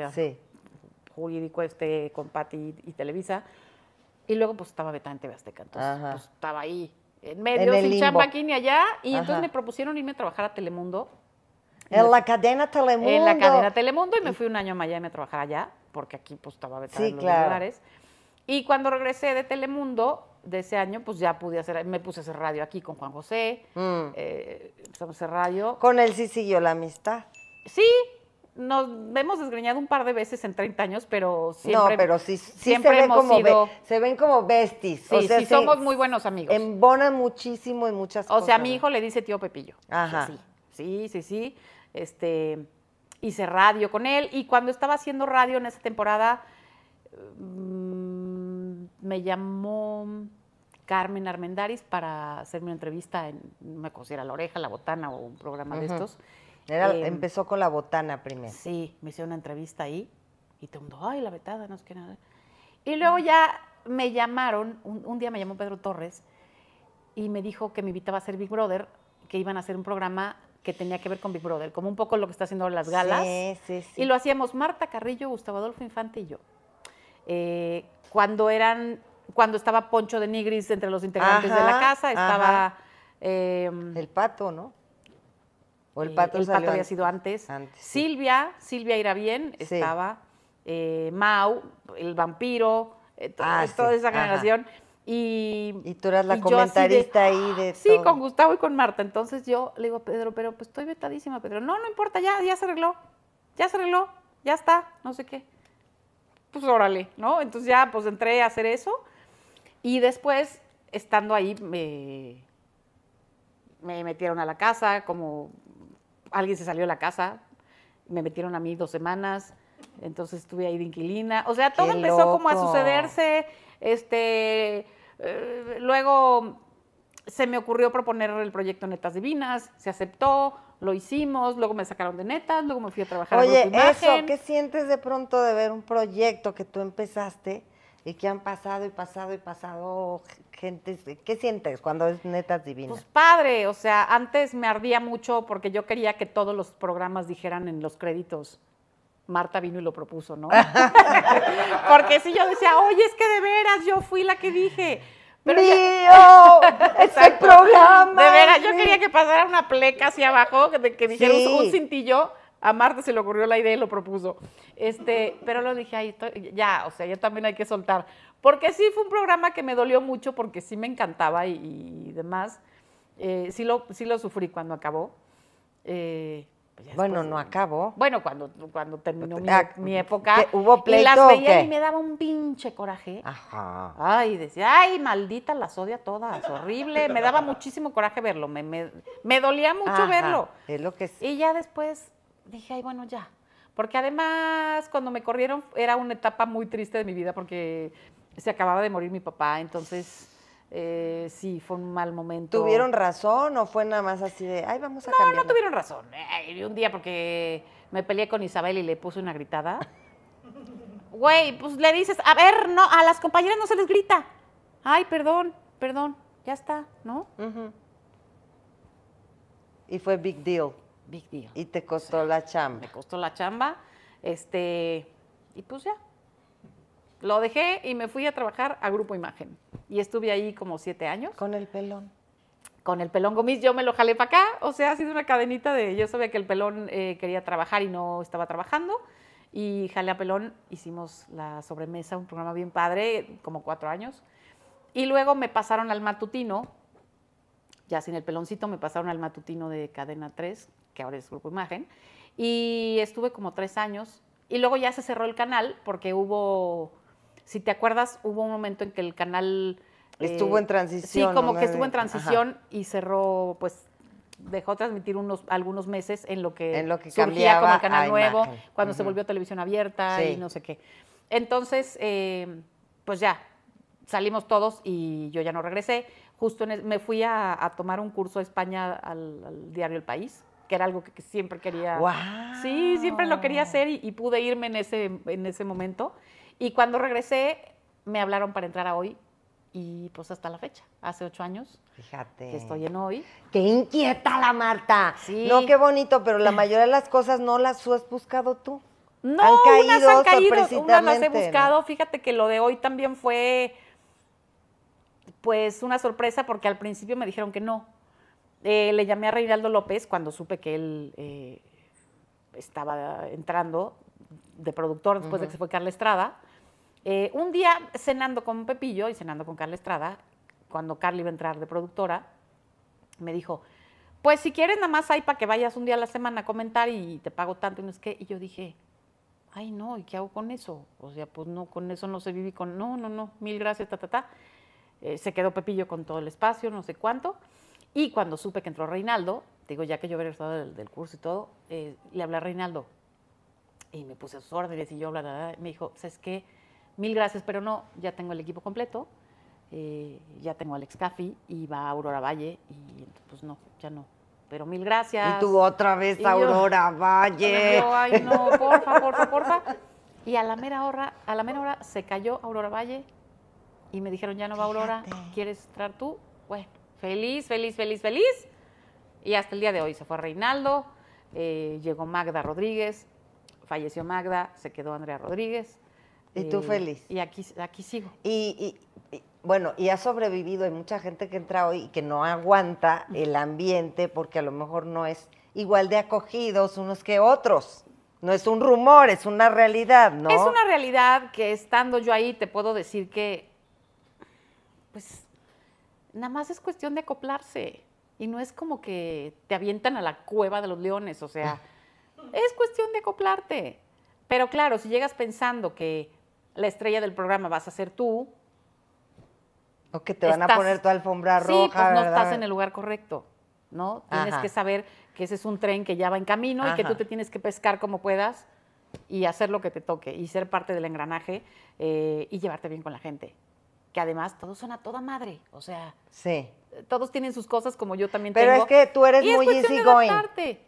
jurídico este con Pati y, Televisa. Y luego pues estaba vetada en TV Azteca, entonces pues, estaba ahí en medio, sin chamba aquí ni allá. Y entonces me propusieron irme a trabajar a Telemundo. En la cadena Telemundo. En la cadena Telemundo y me fui un año a y me trabajar allá, porque aquí pues estaba vetada en los lugares. Y cuando regresé de Telemundo, de ese año, pues ya pude hacer, me puse a hacer radio aquí con Juan José, mm. eh, radio. Con él sí siguió la amistad. Sí, nos hemos desgreñado un par de veces en 30 años, pero siempre. No, pero sí, siempre se, se ven como besties. Sí, sí, somos muy buenos amigos. Embonan muchísimo en muchas cosas. O sea, a mi hijo le dice tío Pepillo. Sí, sí, sí, Este, hice radio con él y cuando estaba haciendo radio en esa temporada me llamó Carmen Armendaris para hacerme una entrevista en, me considera La Oreja, La Botana o un programa de estos. Em, empezó con La Botana primero. Sí, me hicieron una entrevista ahí y te ay, la vetada, no es que nada. Y luego ya me llamaron, un, día me llamó Pedro Torres y me dijo que me invitaba a ser Big Brother, que iban a hacer un programa que tenía que ver con Big Brother, como un poco lo que está haciendo las galas. Sí, sí, sí. Y lo hacíamos Marta Carrillo, Gustavo Adolfo Infante y yo. Eh, cuando eran, cuando estaba Poncho de Nigris entre los integrantes de la casa, estaba... Eh, el pato, ¿no? O el eh, pato, el pato había sido antes. Silvia, Silvia irá bien, estaba Mau, el vampiro, ah, toda, esa generación. Y, tú eras la comentarista ahí de ah, Sí, con Gustavo y con Marta. Entonces yo le digo, a Pedro, pero pues estoy vetadísima, Pedro. No, no importa, ya, ya se arregló, ya se arregló, ya está, no sé qué pues órale, ¿no? Entonces ya pues entré a hacer eso y después estando ahí me, me metieron a la casa, como alguien se salió de la casa, me metieron a mí dos semanas, entonces estuve ahí de inquilina, o sea, todo empezó como a sucederse, este, eh, luego se me ocurrió proponer el proyecto Netas Divinas, se aceptó, lo hicimos, luego me sacaron de netas, luego me fui a trabajar en a eso, ¿qué sientes de pronto de ver un proyecto que tú empezaste y que han pasado y pasado y pasado gente? ¿Qué sientes cuando es Netas Divinas? Pues padre, o sea, antes me ardía mucho porque yo quería que todos los programas dijeran en los créditos. Marta vino y lo propuso, ¿no? porque si yo decía, oye, es que de veras yo fui la que dije. Pero Mío, programa. De veras, yo quería que pasara una pleca hacia abajo, que, que dijera un, cintillo. A Marta se le ocurrió la idea y lo propuso. Este, pero lo dije, ahí ya, o sea, ya también hay que soltar. Porque sí fue un programa que me dolió mucho porque sí me encantaba y, demás. Eh, sí, lo, sí lo sufrí cuando acabó. Eh, bueno, no acabó. Bueno, cuando, cuando terminó mi, ah, época. ¿Hubo pleito? Y las veía y me daba un pinche coraje. Ajá. Ay, decía, ay, maldita, las odia todas, horrible. me daba muchísimo coraje verlo, me, dolía mucho verlo. Es lo que es. Y ya después dije, ay, bueno, ya. Porque además, cuando me corrieron, era una etapa muy triste de mi vida porque se acababa de morir mi papá, entonces eh, sí, fue un mal momento. ¿Tuvieron razón o fue nada más así de, ay, vamos a no, No, no tuvieron razón. Eh, un día porque me peleé con Isabel y le puse una gritada. Güey, pues le dices, a ver, no, a las compañeras no se les grita. Ay, perdón, perdón, ya está, ¿no? Y fue big deal. Big deal. Y te costó la chamba. Me costó la chamba, este, y pues ya, lo dejé y me fui a trabajar a Grupo Imagen. Y estuve ahí como siete años. Con el pelón. Con el pelón Gomis yo me lo jalé para acá. O sea, ha sido una cadenita de... Yo sabía que el pelón eh, quería trabajar y no estaba trabajando. Y jalé a pelón, hicimos la sobremesa, un programa bien padre, como cuatro años. Y luego me pasaron al matutino, ya sin el peloncito, me pasaron al matutino de Cadena 3, que ahora es Grupo Imagen. Y estuve como tres años. Y luego ya se cerró el canal porque hubo si te acuerdas, hubo un momento en que el canal... Eh, estuvo en transición. Sí, como que estuvo en transición y cerró, pues dejó transmitir unos algunos meses en lo que, lo que surgía como el canal nuevo, cuando se volvió televisión abierta y no sé qué. Entonces, eh, pues ya, salimos todos y yo ya no regresé. Justo me fui a, tomar un curso a España al, diario El País, que era algo que, siempre quería. Sí, siempre lo quería hacer y, pude irme en ese, en ese momento. Y cuando regresé, me hablaron para entrar a hoy y pues hasta la fecha, hace ocho años. Fíjate. Que estoy en hoy. ¡Qué inquieta la Marta! No, qué bonito, pero la mayoría de las cosas no las has buscado tú. No, unas han caído, unas las he buscado. Fíjate que lo de hoy también fue, pues, una sorpresa porque al principio me dijeron que no. Eh, le llamé a Reinaldo López cuando supe que él eh, estaba entrando de productor después de que se fue Carla Estrada eh, un día cenando con Pepillo y cenando con Carla Estrada, cuando Carla iba a entrar de productora, me dijo, pues si quieres nada más hay para que vayas un día a la semana a comentar y te pago tanto y no es que, y yo dije, ay no, ¿y qué hago con eso? O sea, pues no, con eso no se vive con, no, no, no, mil gracias, ta, ta, ta. Eh, se quedó Pepillo con todo el espacio, no sé cuánto. Y cuando supe que entró Reinaldo, digo, ya que yo había estado del, curso y todo, eh, le hablé a Reinaldo y me puse a sus órdenes y yo, bla, bla, bla, me dijo, ¿sabes qué? mil gracias, pero no, ya tengo el equipo completo, eh, ya tengo a Alex Caffi y va a Aurora Valle y pues no, ya no. Pero mil gracias. Y tú otra vez, Aurora Valle. ay, no, porfa, porfa, porfa. Y a la mera hora, a la mera hora se cayó Aurora Valle y me dijeron, ya no va Aurora, ¿quieres entrar tú? Bueno, feliz, feliz, feliz, feliz. Y hasta el día de hoy se fue Reinaldo, eh, llegó Magda Rodríguez, falleció Magda, se quedó Andrea Rodríguez. Y, tú eh, feliz. Y aquí, aquí sigo. Y, bueno, y ha sobrevivido. Hay mucha gente que entra hoy y que no aguanta el ambiente porque a lo mejor no es igual de acogidos unos que otros. No es un rumor, es una realidad, ¿no? Es una realidad que estando yo ahí te puedo decir que, pues, nada más es cuestión de acoplarse. Y no es como que te avientan a la cueva de los leones, o sea, es cuestión de acoplarte. Pero claro, si llegas pensando que la estrella del programa vas a ser tú. O que te van a poner tu alfombra roja. Sí, pues no estás en el lugar correcto, ¿no? Tienes que saber que ese es un tren que ya va en camino y que tú te tienes que pescar como puedas y hacer lo que te toque y ser parte del engranaje eh, y llevarte bien con la gente. Que además todos son a toda madre, o sea. Sí. Todos tienen sus cosas como yo también tengo. Pero es que tú eres muy easygoing.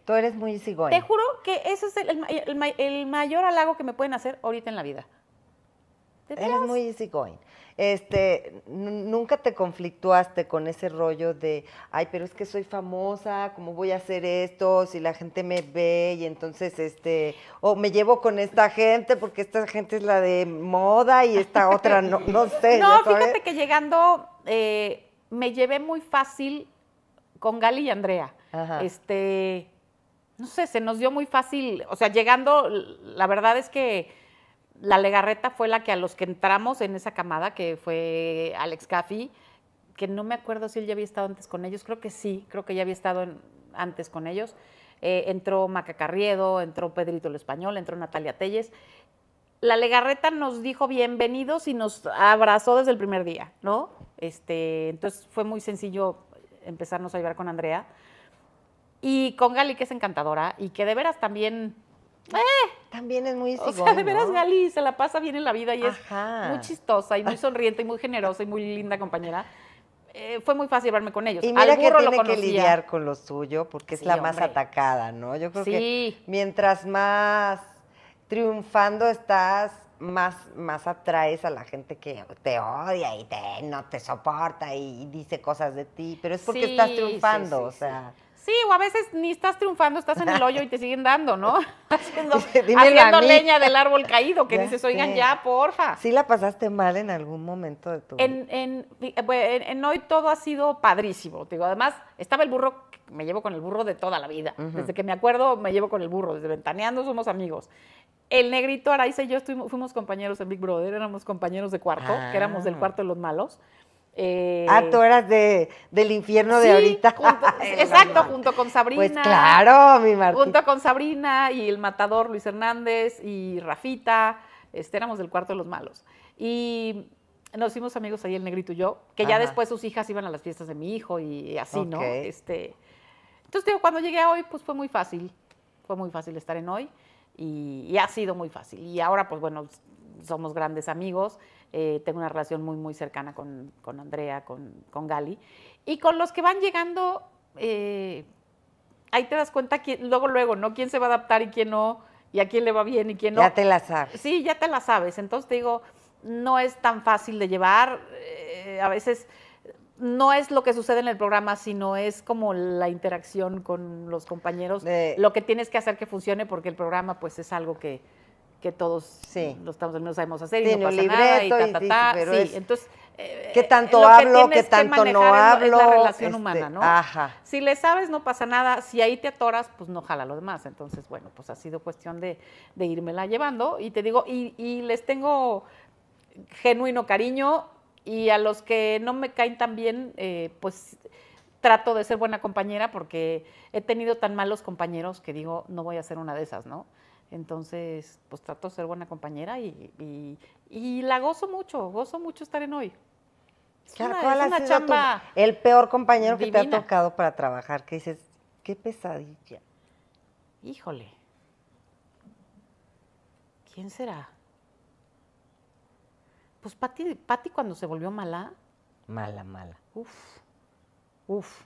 Tú eres muy easygoing. Te juro que ese es el mayor halago que me pueden hacer ahorita en la vida. Eres muy easy Este, nunca te conflictuaste con ese rollo de, ay, pero es que soy famosa, ¿cómo voy a hacer esto? Si la gente me ve y entonces, este, o me llevo con esta gente porque esta gente es la de moda y esta otra no, no sé. no, fíjate que llegando eh, me llevé muy fácil con Gali y Andrea. Este, no sé, se nos dio muy fácil, o sea, llegando, la verdad es que la Legarreta fue la que a los que entramos en esa camada, que fue Alex Caffi, que no me acuerdo si él ya había estado antes con ellos, creo que sí, creo que ya había estado antes con ellos. Eh, entró Maca Carriedo, entró Pedrito el Español, entró Natalia Telles. La Legarreta nos dijo bienvenidos y nos abrazó desde el primer día, ¿no? Este, entonces fue muy sencillo empezarnos a llevar con Andrea. Y con Gali, que es encantadora y que de veras también eh. También es muy chistosa. O sea, de veras Gali se la pasa bien en la vida y es muy chistosa y muy sonriente y muy generosa y muy linda compañera. Eh, fue muy fácil verme con ellos. Y mira que tiene que lidiar con lo suyo porque es la más atacada, ¿no? Yo creo que mientras más triunfando estás, más, más atraes a la gente que te odia y te, no te soporta y, dice cosas de ti, pero es porque estás triunfando, o sea. Sí, o a veces ni estás triunfando, estás en el hoyo y te siguen dando, ¿no? haciendo, leña del árbol caído, que dices, oigan, ya, porfa. ¿Sí la pasaste mal en algún momento de tu vida? En, hoy todo ha sido padrísimo. Digo, además, estaba el burro, me llevo con el burro de toda la vida. Desde que me acuerdo, me llevo con el burro. Desde Ventaneando somos amigos. El negrito Araiza y yo fuimos compañeros en Big Brother, éramos compañeros de cuarto, que éramos del ah. cuarto de los malos. Eh, ah, tú eras de, del infierno de ahorita. exacto, junto con Sabrina. Pues claro, mi Martín. Junto con Sabrina y el matador Luis Hernández y Rafita. Este, éramos del cuarto de los malos. Y nos hicimos amigos ahí, el negrito y yo, que ya después sus hijas iban a las fiestas de mi hijo y, así, ¿no? Este, entonces, digo, cuando llegué a hoy, pues fue muy fácil. Fue muy fácil estar en hoy y, y ha sido muy fácil. Y ahora, pues bueno, somos grandes amigos. Eh, tengo una relación muy, muy cercana con, Andrea, con, Gali, y con los que van llegando, eh, ahí te das cuenta quién, luego, luego, ¿no? ¿Quién se va a adaptar y quién no? ¿Y a quién le va bien y quién no? Ya te la sabes. Sí, ya te la sabes. Entonces te digo, no es tan fácil de llevar. Eh, a veces no es lo que sucede en el programa, sino es como la interacción con los compañeros, lo que tienes que hacer que funcione, porque el programa pues es algo que que todos los estamos Unidos sabemos hacer y no pasa nada y ta, sí, entonces, eh, ¿Qué eh, tanto hablo que hablo? ¿Qué tanto no hablo? Es la relación humana, este, ¿no? Ajá. Si le sabes, no pasa nada. Si ahí te atoras, pues no jala lo demás. Entonces, bueno, pues ha sido cuestión de, de la llevando. Y te digo, y, les tengo genuino cariño y a los que no me caen tan bien, eh, pues trato de ser buena compañera porque he tenido tan malos compañeros que digo, no voy a ser una de esas, ¿no? Entonces, pues trato de ser buena compañera y, la gozo mucho, gozo mucho estar en hoy. Es es el peor compañero que te ha tocado para trabajar, que dices, qué pesadilla. Híjole. ¿Quién será? Pues Pati, Pati cuando se volvió mala. Mala, mala. Uf, uf.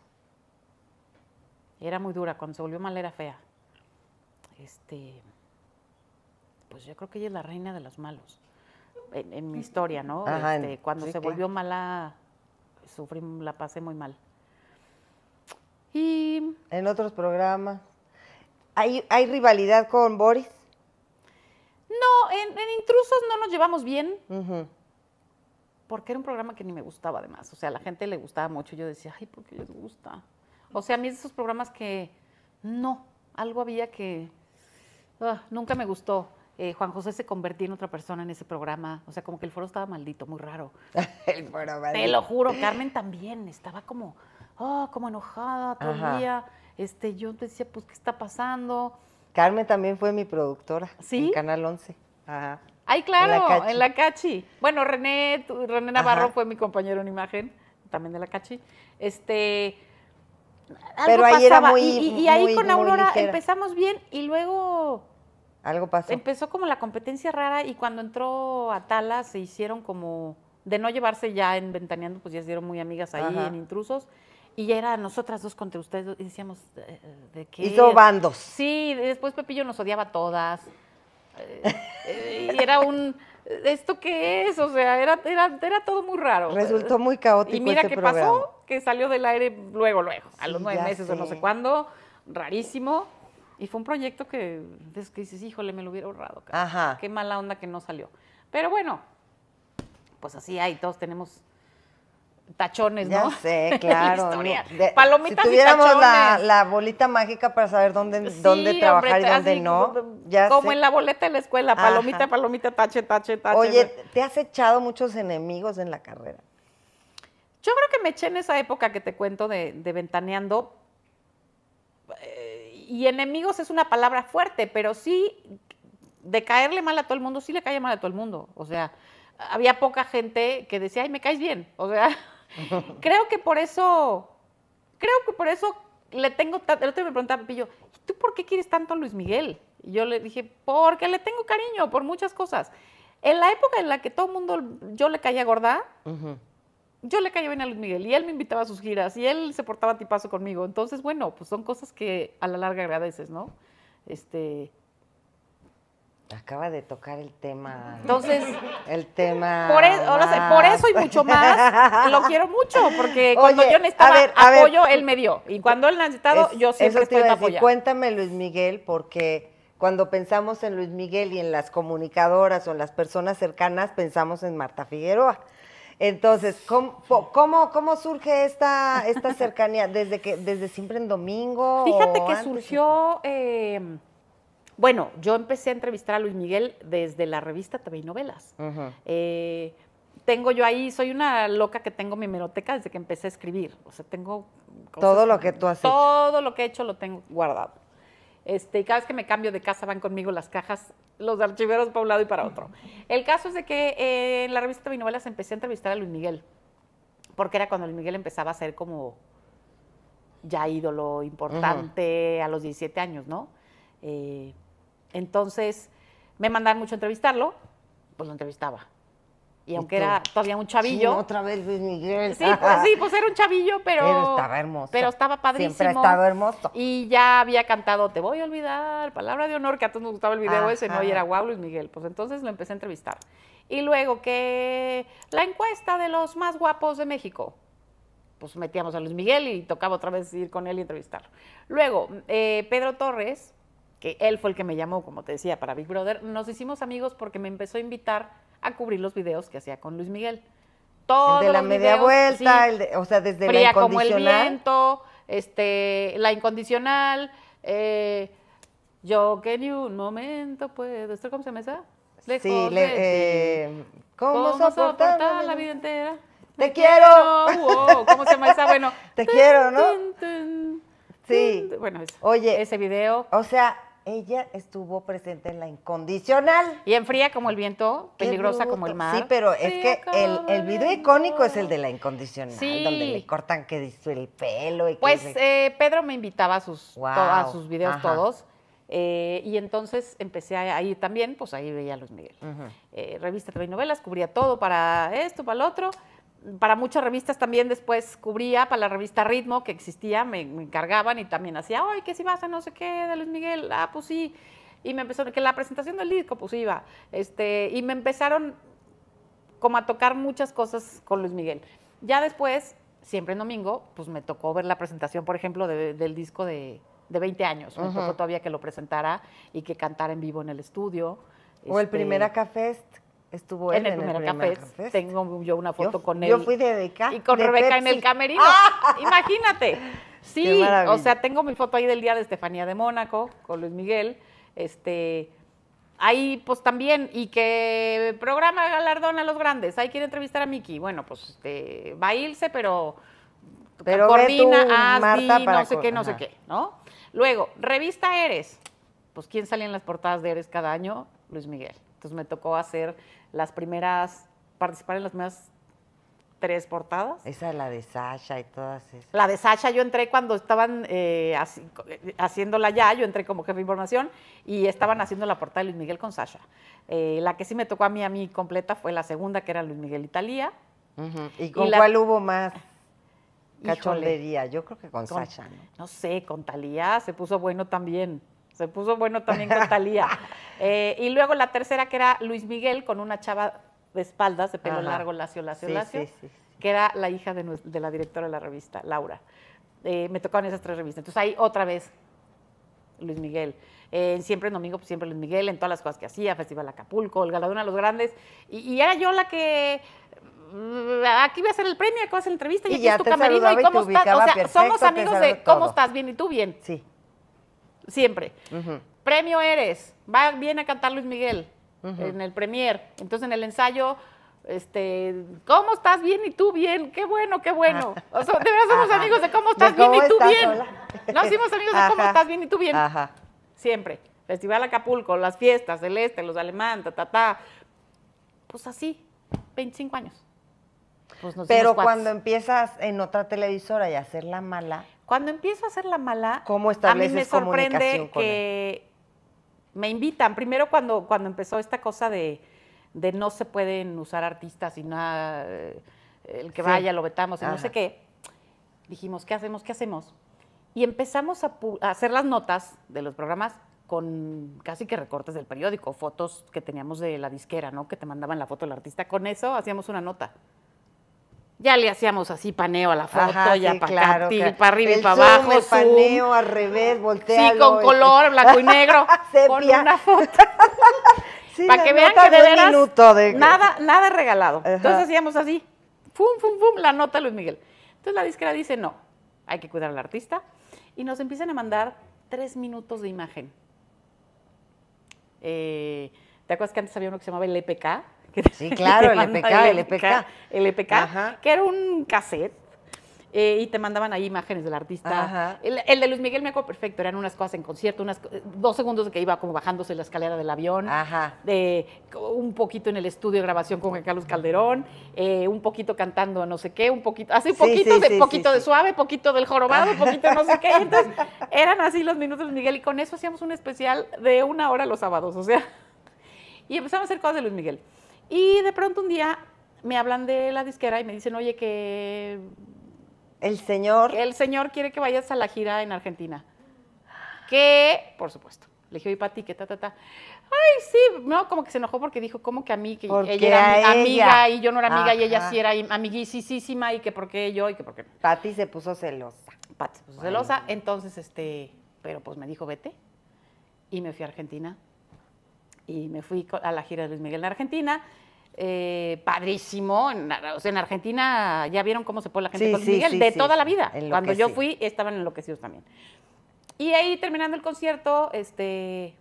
Era muy dura, cuando se volvió mala era fea. Este pues yo creo que ella es la reina de los malos. En, mi historia, ¿no? este, cuando se volvió mala, sufrí, la pasé muy mal. Y... En otros programas. ¿Hay, hay rivalidad con Boris? No, en, Intrusos no nos llevamos bien. Porque era un programa que ni me gustaba, además. O sea, a la gente le gustaba mucho. Yo decía, ay, ¿por qué les gusta? O sea, a mí es de esos programas que no, algo había que ah, nunca me gustó. Eh, Juan José se convertía en otra persona en ese programa. O sea, como que el foro estaba maldito, muy raro. el foro maldito. Te lo juro, Carmen también estaba como, oh, como enojada todavía. Este, yo decía, pues, ¿qué está pasando? Carmen también fue mi productora ¿Sí? en Canal 11. Ajá. Ay, claro, en la Cachi. Bueno, René, René Navarro fue mi compañero en imagen, también de la Cachi. Este, Pero ahí era muy y, ahí con Aurora empezamos bien y luego algo pasó. Empezó como la competencia rara y cuando entró Atala se hicieron como de no llevarse ya en Ventaneando, pues ya se dieron muy amigas ahí en Intrusos. Y ya era nosotras dos contra ustedes y decíamos, eh, ¿de qué? Hizo bandos. Sí, después Pepillo nos odiaba a todas. Eh, y era un, ¿esto qué es? O sea, era, era, todo muy raro. Resultó muy caótico. Y mira qué pasó, que salió del aire luego, luego, a los nueve meses o no sé cuándo, rarísimo. Y fue un proyecto que, es pues, dices, híjole, me lo hubiera ahorrado. Ajá. Qué mala onda que no salió. Pero bueno, pues así hay, todos tenemos tachones, ¿no? Ya sé, claro. no. si tuviéramos La, la, bolita mágica para saber dónde, dónde trabajar y dónde no. Ya como en la boleta de la escuela, palomita, palomita, tache, tache, tache. Oye, ¿te has echado muchos enemigos en la carrera? Yo creo que me eché en esa época que te cuento de, de ventaneando. Eh, y enemigos es una palabra fuerte, pero sí, de caerle mal a todo el mundo, sí le cae mal a todo el mundo. O sea, había poca gente que decía, ay, me caes bien. O sea, creo que por eso, creo que por eso le tengo tanto. El otro me preguntaba Pepillo, tú por qué quieres tanto a Luis Miguel? Y yo le dije, porque le tengo cariño por muchas cosas. En la época en la que todo el mundo yo le caía gorda, yo le caía bien a Luis Miguel y él me invitaba a sus giras y él se portaba tipazo conmigo. Entonces, bueno, pues son cosas que a la larga agradeces, ¿no? Este. Acaba de tocar el tema. Entonces. El tema. Por, e, por eso y mucho más. lo quiero mucho, porque cuando yo necesitaba a apoyo, él me dio. Y cuando él necesitaba, yo siempre eso Cuéntame, Luis Miguel, porque cuando pensamos en Luis Miguel y en las comunicadoras o en las personas cercanas, pensamos en Marta Figueroa. Entonces, ¿cómo, cómo, surge esta, cercanía? ¿Desde, que, ¿Desde siempre en domingo? Fíjate que surgió, eh, bueno, yo empecé a entrevistar a Luis Miguel desde la revista TV y Novelas. Eh, tengo yo ahí, soy una loca que tengo mi meroteca desde que empecé a escribir. O sea, tengo... todo lo que tú has Todo lo que he hecho lo tengo guardado. Este, cada vez que me cambio de casa van conmigo las cajas, los archiveros para un lado y para otro. El caso es de que eh, en la revista se empecé a entrevistar a Luis Miguel, porque era cuando Luis Miguel empezaba a ser como ya ídolo importante a los 17 años, ¿no? Eh, entonces me mandaron mucho a entrevistarlo, pues lo entrevistaba. Y aunque era todavía un chavillo. otra vez Luis Miguel. Sí, pues sí, pues era un chavillo, pero. Pero estaba hermoso. Pero estaba padrísimo. Siempre estaba hermoso. Y ya había cantado Te voy a olvidar, palabra de honor, que a todos nos gustaba el video ese, ¿no? era guapo Luis Miguel. Pues entonces lo empecé a entrevistar. Y luego que la encuesta de los más guapos de México. Pues metíamos a Luis Miguel y tocaba otra vez ir con él y entrevistarlo. Luego, eh, Pedro Torres, que él fue el que me llamó, como te decía, para Big Brother, nos hicimos amigos porque me empezó a invitar a cubrir los videos que hacía con Luis Miguel. Todos el de la media vuelta, o sea, desde la incondicional. como el viento, este, la incondicional, eh, yo que ni un momento puedo, ¿esto cómo se me está? sí, le, eh, ¿cómo, soportar la, vida entera? Te, quiero. ¿Cómo se llama esa? Bueno, te quiero, ¿no? sí. Bueno, ese video. O sea, ella estuvo presente en la incondicional. Y enfría fría como el viento, peligrosa como el mar. Sí, pero es que el, el, video icónico es el de la incondicional, donde le cortan que el pelo. pues eh, Pedro me invitaba a sus, sus videos todos. Eh, y entonces empecé ahí también, pues ahí veía a Luis Miguel. Eh, revista de cubría todo para esto, para lo otro para muchas revistas también después cubría, para la revista Ritmo que existía, me, encargaban y también hacía, ay, que si vas a no sé qué de Luis Miguel, ah, pues sí. Y me empezaron, que la presentación del disco, pues iba. Este, y me empezaron como a tocar muchas cosas con Luis Miguel. Ya después, siempre en domingo, pues me tocó ver la presentación, por ejemplo, del disco de, de 20 años. Me tocó todavía que lo presentara y que cantara en vivo en el estudio. O el primer este, Café... Estuvo en, el primer, café. Tengo yo una foto con él. Yo fui de Y con Rebeca en el camerino. ¡Ah! Imagínate. Sí, o sea, tengo mi foto ahí del día de Estefanía de Mónaco con Luis Miguel. Este, ahí pues también, y que programa galardón a los grandes. Ahí quiere entrevistar a Miki. Bueno, pues este, va a irse, pero, pero coordina, tú, no sé qué, no sé qué, ¿no? Luego, revista Eres. Pues, ¿quién sale en las portadas de Eres cada año? Luis Miguel. Entonces me tocó hacer las primeras, participar en las primeras tres portadas. Esa es la de Sasha y todas esas. La de Sasha yo entré cuando estaban eh, haciéndola ya, yo entré como jefe de información y estaban haciendo la portada de Luis Miguel con Sasha. Eh, la que sí me tocó a mí, a mí completa, fue la segunda, que era Luis Miguel Italia. ¿Y con cuál hubo más? Cacholería, yo creo que con, Sasha. ¿no? no sé, con Talía se puso bueno también. Se puso bueno también con Talía. Eh, y luego la tercera que era Luis Miguel con una chava de espaldas, de pelo largo, lacio, lacio, lacio, que era la hija de, la directora de la revista, Laura. Eh, me tocaban esas tres revistas. Entonces ahí otra vez Luis Miguel. Eh, siempre en domingo, pues, siempre Luis Miguel, en todas las cosas que hacía, Festival Acapulco, el Galadón a los Grandes. Y, era yo la que. Mm, aquí voy a hacer el premio, acá a hacer la entrevista, y, y aquí ya es tu camerino, y cómo estás. somos amigos de cómo estás, bien y tú bien. Sí siempre. Premio eres, va, bien a cantar Luis Miguel en el premier. Entonces en el ensayo, este, ¿cómo estás bien y tú bien? Qué bueno, qué bueno. de verdad somos amigos de cómo estás bien y tú bien. Nos No, amigos de cómo estás bien y tú bien. Ajá. Siempre. Festival Acapulco, las fiestas, el este, los alemán, ta, ta, ta. Pues así, 25 años. Pues Pero cuando empiezas en otra televisora y hacer la mala, cuando empiezo a hacer la mala, a mí me sorprende que me invitan. Primero cuando, cuando empezó esta cosa de, no se pueden usar artistas y nada, eh, el que vaya lo vetamos y no sé qué, dijimos, ¿qué hacemos? ¿Qué hacemos? Y empezamos a, a hacer las notas de los programas con casi que recortes del periódico, fotos que teníamos de la disquera, ¿no? Que te mandaban la foto del artista. Con eso hacíamos una nota ya le hacíamos así paneo a la foto, ya para arriba y para abajo. El paneo al revés, volteado. Sí, con color, blanco y negro, con una foto. para que vean que de veras nada, nada regalado. Entonces hacíamos así, pum, pum, pum, la nota Luis Miguel. Entonces la disquera dice, no, hay que cuidar al artista. Y nos empiezan a mandar tres minutos de imagen. Eh, ¿Te acuerdas que antes había uno que se llamaba el EPK? sí, claro, el, EPK, el EPK, el EPK. que era un cassette. Eh, y te mandaban ahí imágenes del artista. El, de Luis Miguel me acuerdo perfecto, eran unas cosas en concierto, unas dos segundos de que iba como bajándose la escalera del avión, De, un poquito en el estudio de grabación con Carlos Calderón, eh, un poquito cantando no sé qué, un poquito, así poquito, de, poquito de suave, poquito del jorobado, ah. poquito no sé qué. entonces eran así los minutos de Luis Miguel y con eso hacíamos un especial de una hora los sábados, o sea. Y empezamos a hacer cosas de Luis Miguel. Y de pronto un día me hablan de la disquera y me dicen, oye, que... El señor. El señor quiere que vayas a la gira en Argentina. Que, por supuesto. Le dije, oye, Pati, que ta, ta, ta. Ay, sí, no, como que se enojó porque dijo, ¿cómo que a mí? Que ella era amiga y yo no era amiga y ella sí era amiguisísima y que por qué yo y que por qué Pati se puso celosa. Pati se puso celosa, entonces, este, pero pues me dijo, vete. Y me fui a Argentina y me fui a la gira de Luis Miguel en Argentina. Eh, padrísimo. En, o sea, en Argentina ya vieron cómo se pone la gente con Luis Miguel de toda la vida. Cuando yo fui estaban enloquecidos también. Y ahí terminando el concierto, este,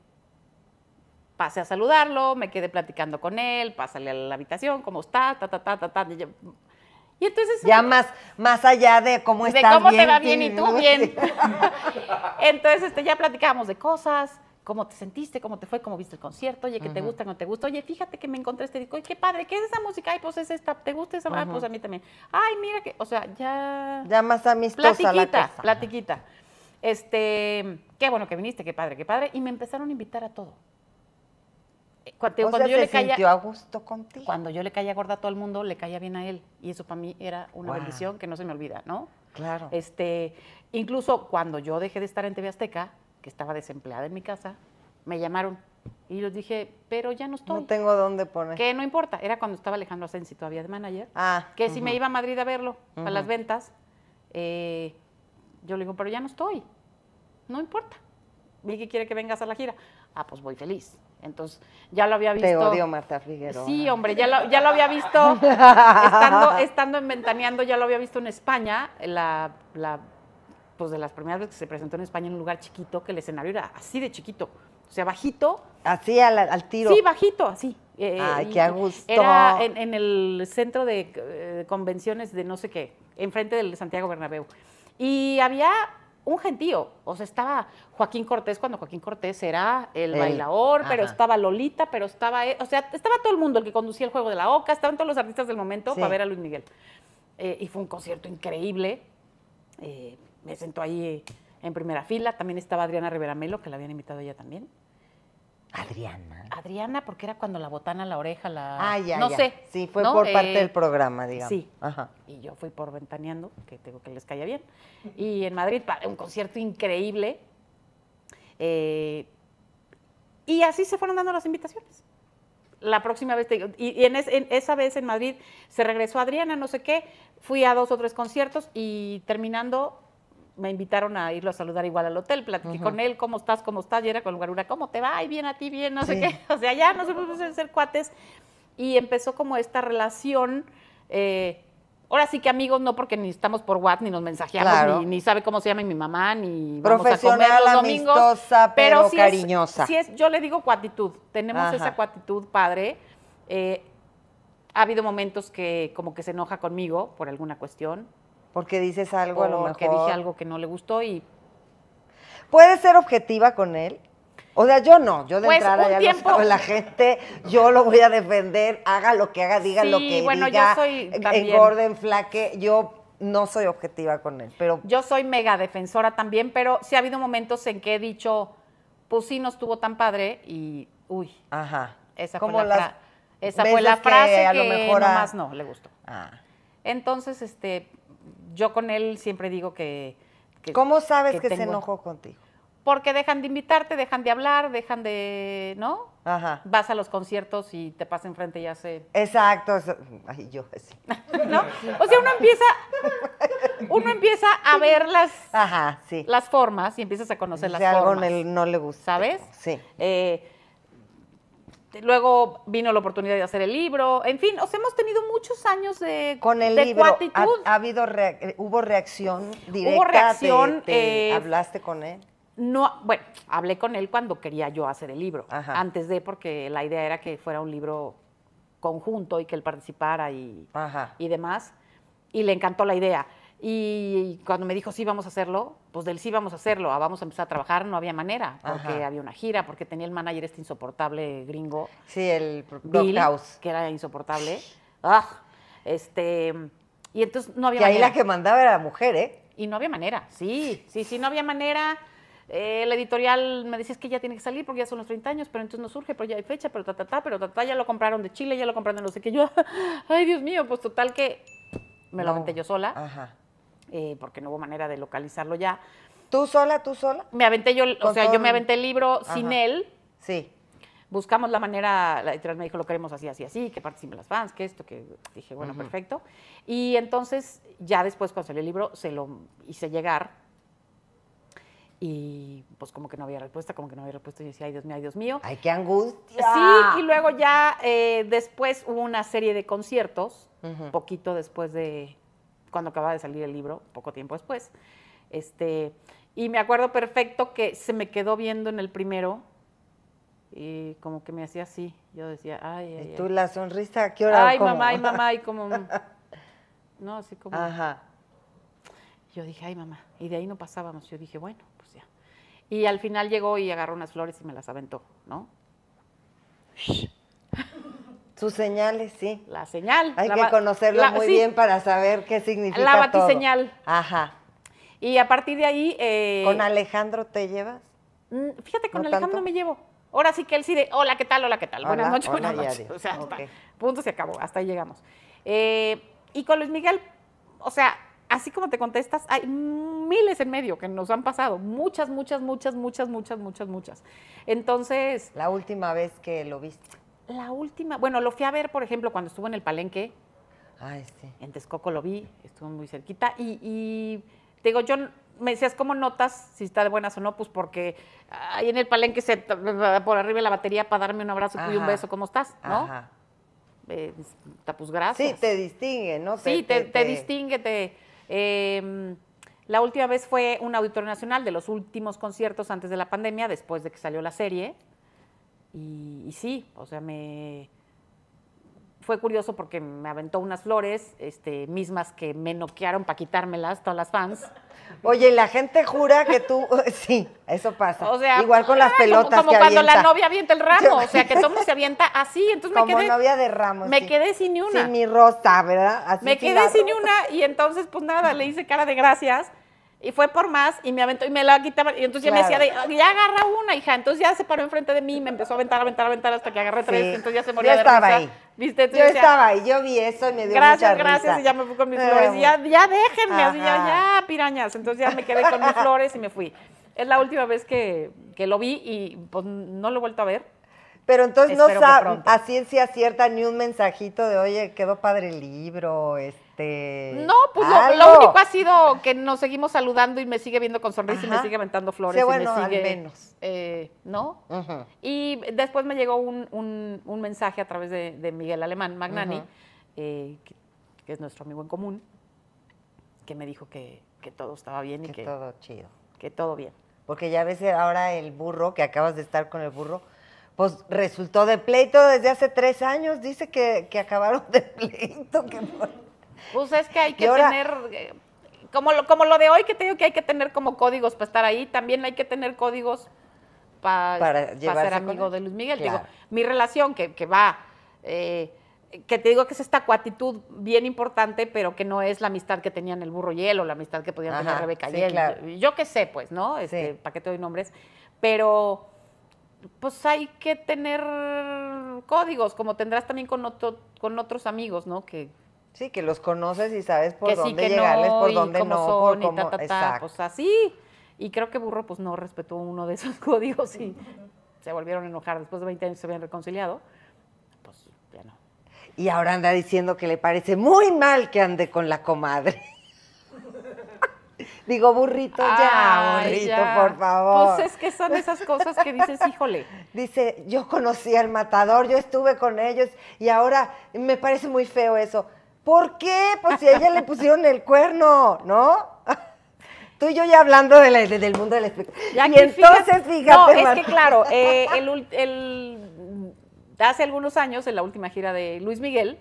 pasé a saludarlo, me quedé platicando con él, pásale a la habitación, cómo está, ta, ta, ta, ta, ta. Y entonces. Ya más, más allá de cómo está cómo bien, te va bien y tú bien. entonces, este, ya platicábamos de cosas cómo te sentiste, cómo te fue, cómo viste el concierto, oye, que te gusta, no te gusta, oye, fíjate que me encontré este disco, oye, qué padre, ¿qué es esa música? Ay, pues es esta, ¿te gusta esa? música? Ah, Ay, pues a mí también. Ay, mira que, o sea, ya... Ya más amistosa platiquita, la Platiquita, Platiquita, Este, qué bueno que viniste, qué padre, qué padre, y me empezaron a invitar a todo. Eh, cuando, yo le sintió a gusto contigo. Cuando yo le caía gorda a todo el mundo, le caía bien a él. Y eso para mí era una bendición que no se me olvida, ¿no? Claro. Este, incluso cuando yo dejé de estar en TV Azteca, que estaba desempleada en mi casa, me llamaron y les dije, pero ya no estoy. No tengo dónde poner. Que no importa, era cuando estaba Alejandro Asensi todavía de manager, ah, que si me iba a Madrid a verlo, a las ventas, eh, yo le digo, pero ya no estoy, no importa. que quiere que vengas a la gira. Ah, pues voy feliz. Entonces, ya lo había visto. Te odio, Marta Figueroa. Sí, hombre, ya lo, ya lo había visto, estando, estando en Ventaneando, ya lo había visto en España, la, la pues de las primeras veces que se presentó en España en un lugar chiquito, que el escenario era así de chiquito, o sea, bajito. Así al, tiro. Sí, bajito, así. Eh, eh, Ay, qué gusto. Era en, el centro eh, de convenciones de no sé qué, enfrente del Santiago Bernabéu. Y había un gentío. O sea, estaba Joaquín Cortés cuando Joaquín Cortés era el bailador, pero estaba Lolita, pero estaba, o sea, estaba todo el mundo, el que conducía el juego de la OCA, estaban todos los artistas del momento para ver a Luis Miguel. y fue un concierto increíble. Eh, me sentó ahí en primera fila. También estaba Adriana Rivera Melo, que la habían invitado ella también. Adriana. Adriana, porque era cuando la botana, la oreja, la. Ah, ya. No sé. Sí, fue por parte eh, del programa, digamos. Sí. Ajá. Y yo fui por Ventaneando, que tengo que les calla bien. Y en Madrid, un concierto increíble. Eh, y así se fueron dando las invitaciones. La próxima vez, y, esa vez en Madrid se regresó Adriana, no sé qué, fui a dos o tres conciertos y terminando me invitaron a irlo a saludar igual al hotel, platiqué con él, ¿cómo estás? ¿Cómo estás? Y era con Guarura, ¿cómo te va? y bien a ti, bien, no sé qué. O sea, ya nos fuimos a ser cuates. Y empezó como esta relación. Eh, ahora sí que amigos, no porque ni estamos por WhatsApp, ni nos mensajeamos, ni, sabe cómo se llama mi mamá, ni Profesional, Amistosa, pero, cariñosa. yo le digo cuatitud. Tenemos esa cuatitud, padre. Eh, ha habido momentos que como que se enoja conmigo por alguna cuestión, porque dices algo a lo mejor. porque dije algo que no le gustó y. ¿Puede ser objetiva con él? O sea, yo no, yo de pues, entrada ya la gente, yo lo voy a defender, haga lo que haga, diga lo que bueno, yo soy también. Gordon, flaque, yo no soy objetiva con él, pero... Yo soy mega defensora también, pero sí ha habido momentos en que he dicho, pues sí, no estuvo tan padre y, uy, Ajá. esa fue la, esa fue la frase que, a lo mejor no le gustó. Ah. Entonces, este, yo con él siempre digo que... ¿Cómo sabes que, se enojó contigo? Porque dejan de invitarte, dejan de hablar, dejan de, ¿no? Ajá. Vas a los conciertos y te pasa enfrente y hace... Exacto. Ay, yo así. ¿No? O sea, uno empieza, uno empieza a ver las, Ajá, sí. las formas y empiezas a conocer las algo formas. él, no le gusta. ¿Sabes? Sí. Eh, este, luego vino la oportunidad de hacer el libro. En fin, o hemos tenido muchos años de Con el libro, ha, habido eh, ¿hubo reacción directa? Hubo reacción. Eh, ¿Hablaste con él? No, bueno, hablé con él cuando quería yo hacer el libro. Antes de, porque la idea era que fuera un libro conjunto y que él participara y, y demás. Y le encantó la idea. Y cuando me dijo sí vamos a hacerlo, pues del sí vamos a hacerlo, ah, vamos a empezar a trabajar, no había manera, porque había una gira, porque tenía el manager este insoportable gringo. Sí, el Bill, que era insoportable. Ah, este, y entonces no había manera y ahí la que mandaba era la mujer, ¿eh? Y no había manera, sí, sí, sí, no había manera. Eh, la editorial me decía es que ya tiene que salir porque ya son los 30 años, pero entonces no surge, pero ya hay fecha, pero ta, ta, ta, pero ta, ya lo compraron de Chile, ya lo compraron de no sé qué. Yo, ay, Dios mío, pues total que me lo aventé yo sola. Ajá. Eh, porque no hubo manera de localizarlo ya. ¿Tú sola, tú sola? Me aventé yo, o sea, yo me aventé el libro sin él. Sí. Buscamos la manera, la editorial me dijo, lo queremos así, así, así, que participen las fans, que esto, que dije, bueno, perfecto. Y entonces, ya después cuando salió el libro, se lo hice llegar y pues como que no había respuesta, como que no había respuesta. Y yo decía, ay Dios mío, ay Dios mío. Ay, qué angustia. Sí, y luego ya eh, después hubo una serie de conciertos, poquito después de, cuando acaba de salir el libro, poco tiempo después. Este, y me acuerdo perfecto que se me quedó viendo en el primero y como que me hacía así. Yo decía, ay, ay. ¿Y tú la sonrisa qué hora? Ay, mamá, ay, mamá, y como. No, así como. Ajá. Yo dije, ay, mamá. Y de ahí no pasábamos. Yo dije, bueno, pues ya. Y al final llegó y agarró unas flores y me las aventó, ¿no? Sus señales, sí. La señal. Hay que conocerlo muy bien para saber qué significa La batiseñal. señal Ajá. Y a partir de ahí... Eh, ¿Con Alejandro te llevas? Mm, fíjate, con Alejandro me llevo. Ahora sí que él sí de, hola, ¿qué tal? Hola, ¿qué tal? buenas noches, buenas noches. O sea, punto se acabó, hasta ahí llegamos. Eh, y con Luis Miguel, o sea, así como te contestas, hay miles en medio que nos han pasado, muchas, muchas, muchas, muchas, muchas, muchas, muchas. Entonces... La última vez que lo viste la última, bueno, lo fui a ver, por ejemplo, cuando estuvo en el Palenque. Ah, sí. En Texcoco lo vi, estuvo muy cerquita. Y, te digo, yo me decías, ¿cómo notas si está de buenas o no? Pues porque ahí en el Palenque se por arriba la batería para darme un abrazo y un beso, ¿cómo estás? ¿No? Ajá. Eh, pues gracias. Sí, te distingue, ¿no? Sí, te, distingue, te. Em, la última vez fue un auditorio nacional de los últimos conciertos antes de la pandemia, después de que salió la serie. Y, sí, o sea, me fue curioso porque me aventó unas flores, este, mismas que me noquearon para quitármelas todas las fans. Oye, la gente jura que tú, sí, eso pasa. igual con las ah, pelotas. Como, como cuando la novia avienta el ramo, o sea, que todo se avienta así, entonces como me quedé. novia de ramos. Me quedé sin una. Sin mi rosa, ¿verdad? Así me quedé sin una y entonces pues nada, le hice cara de gracias y fue por más y me aventó y me la quitaba. Y entonces claro. ya me decía, ya agarra una, hija. Entonces ya se paró enfrente de mí y me empezó a aventar, aventar, aventar hasta que agarré tres. Entonces ya se moría yo de estaba risa. Ahí. ¿Viste? yo estaba ahí, yo vi eso y me dio Gracias, gracias. Y ya me fui con mis ah, flores. ya, ya déjenme, así, ya, ah. ya, pirañas. Entonces ya me quedé con mis flores y me fui. Es la última vez que, que lo vi y pues no lo he vuelto a ver. Pero entonces no a ciencia cierta ni un mensajito de, oye, quedó padre el libro, este... No, pues lo, único ha sido que nos seguimos saludando y me sigue viendo con sonrisa y me sigue aventando flores. Sí, bueno, menos. Eh, ¿No? Y después me llegó un, un, mensaje a través de, Miguel Alemán Magnani, eh, que, es nuestro amigo en común, que me dijo que, todo estaba bien y que... todo chido. Que todo bien. Porque ya a veces eh, ahora el burro, que acabas de estar con el burro pues resultó de pleito desde hace tres años, dice que, acabaron de pleito. Que... Pues es que hay que tener, eh, como lo, como lo de hoy que te digo que hay que tener como códigos para estar ahí, también hay que tener códigos para, ser amigo de Luis Miguel. Digo, mi relación que, va, eh, que te digo que es esta cuatitud bien importante, pero que no es la amistad que tenían el burro y la amistad que podían tener Rebeca y Yo, qué sé, pues, ¿no? Este, paquete ¿Para qué te doy nombres? Pero pues hay que tener códigos, como tendrás también con, con otros amigos, ¿no? Que, sí, que los conoces y sabes por dónde llegarles, por dónde no, por cómo, y pues así. Y creo que Burro pues no respetó uno de esos códigos y se volvieron a enojar. Después de 20 años se habían reconciliado. Pues ya no. Y ahora anda diciendo que le parece muy mal que ande con la comadre. Digo, burrito ya, burrito, por favor. Pues es que son esas cosas que dices, híjole. Dice, yo conocí al matador, yo estuve con ellos y ahora me parece muy feo eso. ¿Por qué? Pues si a ella le pusieron el cuerno, ¿no? Tú y yo ya hablando del mundo del espectáculo. entonces, fíjate. no, es que claro, eh, hace algunos años, en la última gira de Luis Miguel,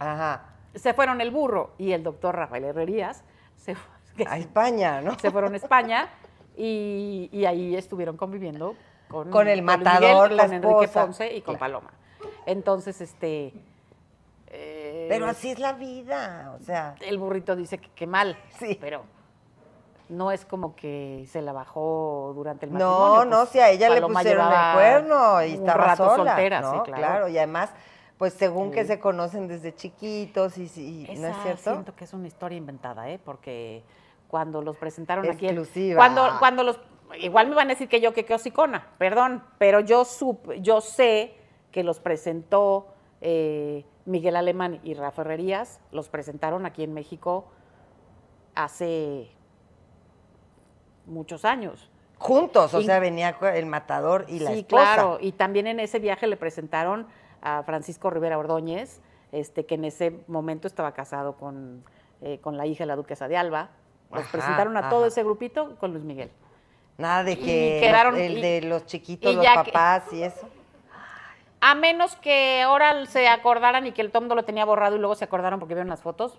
se fueron el burro y el doctor Rafael Herrerías se fue. a España, ¿no? Se fueron a España y, ahí estuvieron conviviendo con, el matador, la con Ponce y con Paloma. Entonces, este. Eh, pero así es la vida, o sea. El burrito dice que mal, sí. pero no es como que se la bajó durante el matrimonio. No, no, pues si a ella le pusieron el cuerno y está rato soltera, sí, claro. Y además, pues según que eh. se conocen desde chiquitos y, y no es cierto. Siento que es una historia inventada, ¿eh? Porque cuando los presentaron aquí. Cuando, cuando los, igual me van a decir que yo que qué Osicona. perdón, pero yo yo sé que los presentó eh, Miguel Alemán y Rafa Herrerías, los presentaron aquí en México hace muchos años. Juntos, o sea, venía el matador y la sí, claro, y también en ese viaje le presentaron a Francisco Rivera Ordóñez, este, que en ese momento estaba casado con, eh, con la hija de la duquesa de Alba. Los presentaron a todo ese grupito con Luis Miguel. Nada de que quedaron, el de los chiquitos, los papás y eso. A menos que ahora se acordaran y que el tomdo lo tenía borrado y luego se acordaron porque vieron las fotos.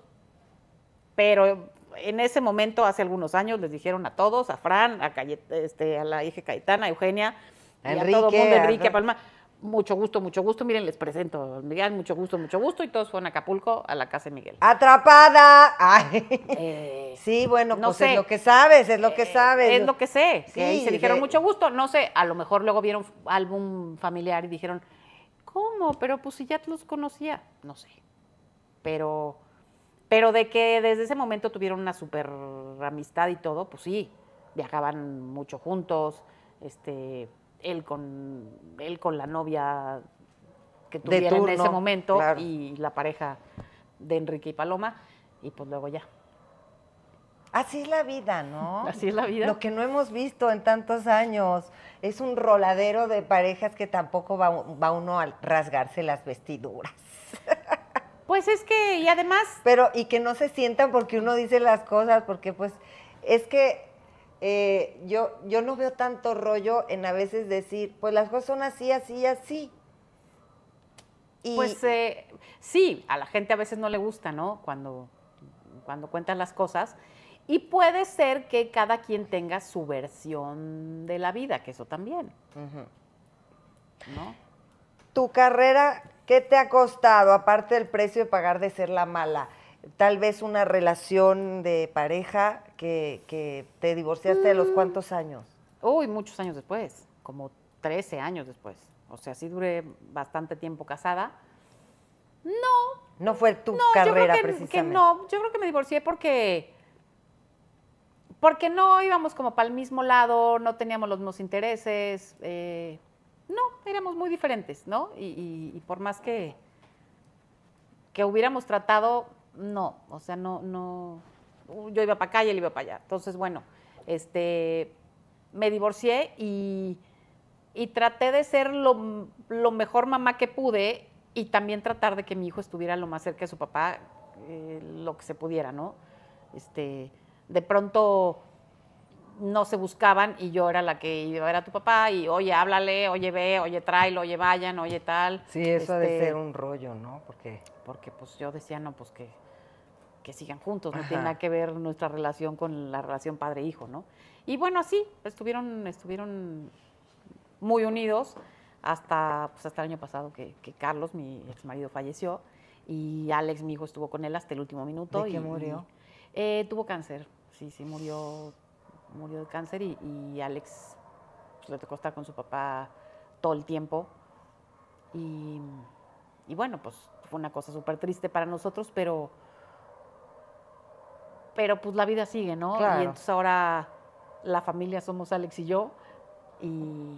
Pero en ese momento, hace algunos años, les dijeron a todos, a Fran, a, Calle, este, a la hija Caetana, a Eugenia, a todo el mundo, Enrique, a Palma mucho gusto, mucho gusto. Miren, les presento, Miguel, mucho gusto, mucho gusto. Y todos fueron a Acapulco, a la casa de Miguel. ¡Atrapada! Eh, sí, bueno, no pues sé. es lo que sabes, es lo que eh, sabes. es lo que sé. Sí, se dijeron, mucho gusto. No sé, a lo mejor luego vieron álbum familiar y dijeron, ¿cómo? Pero pues si ya los conocía. No sé. Pero, pero de que desde ese momento tuvieron una super amistad y todo, pues sí. Viajaban mucho juntos, este él con, con la novia que tuviera en ese momento y la pareja de Enrique y Paloma, y pues luego ya. Así es la vida, ¿no? Así es la vida. Lo que no hemos visto en tantos años es un roladero de parejas que tampoco va, va uno a rasgarse las vestiduras. Pues es que, y además... Pero, y que no se sientan porque uno dice las cosas, porque pues es que eh, yo, yo no veo tanto rollo en a veces decir, pues las cosas son así, así, así. Y pues eh, sí, a la gente a veces no le gusta, ¿no? Cuando, cuando las cosas. Y puede ser que cada quien tenga su versión de la vida, que eso también. Tu carrera, ¿qué te ha costado, aparte del precio de pagar de ser la mala? Tal vez una relación de pareja, que, te divorciaste de los cuantos años? Uy, muchos años después, como 13 años después. O sea, sí duré bastante tiempo casada. No. No fue tu no, carrera yo creo que, no, yo creo que me divorcié porque porque no íbamos como para el mismo lado, no teníamos los mismos intereses, eh, no, éramos muy diferentes, ¿no? Y, y, por más que, que hubiéramos tratado, no, o sea, no, no, yo iba para acá y él iba para allá. Entonces, bueno, este, me divorcié y, traté de ser lo, mejor mamá que pude y también tratar de que mi hijo estuviera lo más cerca de su papá, eh, lo que se pudiera, ¿no? Este, de pronto no se buscaban y yo era la que iba a ver a tu papá y oye, háblale, oye, ve, oye, tráelo, oye, vayan, oye, tal. Sí, eso ha de este ser un rollo, ¿no? Porque... porque pues yo decía, no, pues que que sigan juntos, no tiene nada que ver nuestra relación con la relación padre-hijo, ¿no? Y bueno, así, estuvieron, estuvieron muy unidos hasta, pues, hasta el año pasado que, Carlos, mi ex marido, falleció y Alex, mi hijo, estuvo con él hasta el último minuto. y, murió? Eh, tuvo cáncer, sí, sí, murió, murió de cáncer y, Alex pues, le tocó estar con su papá todo el tiempo. Y, y bueno, pues fue una cosa súper triste para nosotros, pero pero pues la vida sigue, ¿no? Y entonces ahora la familia somos Alex y yo y...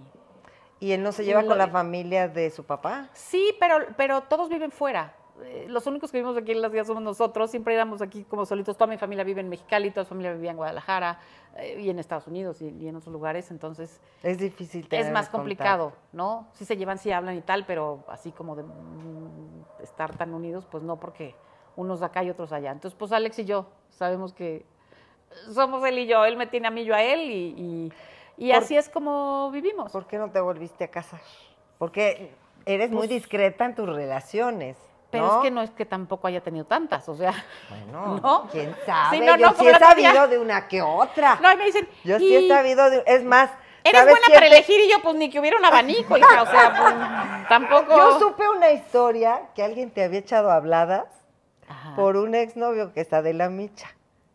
¿Y él no se lleva con la familia de su papá? Sí, pero, pero todos viven fuera. Eh, los únicos que vivimos aquí en las guías somos nosotros. Siempre éramos aquí como solitos. Toda mi familia vive en Mexicali, toda su familia vivía en Guadalajara eh, y en Estados Unidos y, en otros lugares. Entonces. Es difícil Es más complicado, ¿no? Sí se llevan, sí hablan y tal, pero así como de mm, estar tan unidos, pues no, porque unos acá y otros allá. Entonces, pues Alex y yo sabemos que somos él y yo, él me tiene a mí, y yo a él y, así es como vivimos. ¿Por qué no te volviste a casa? Porque eres muy pues discreta en tus relaciones. Pero es que no es que tampoco haya tenido tantas, o sea. ¿no? quién sabe. Sí, yo sí he sabido de una que otra. No, y me dicen. Yo sí he sabido de. Es más. Eres buena para elegir y yo, pues ni que hubiera un abanico, o sea, tampoco. Yo supe una historia que alguien te había echado habladas por un exnovio que es Adela Micha.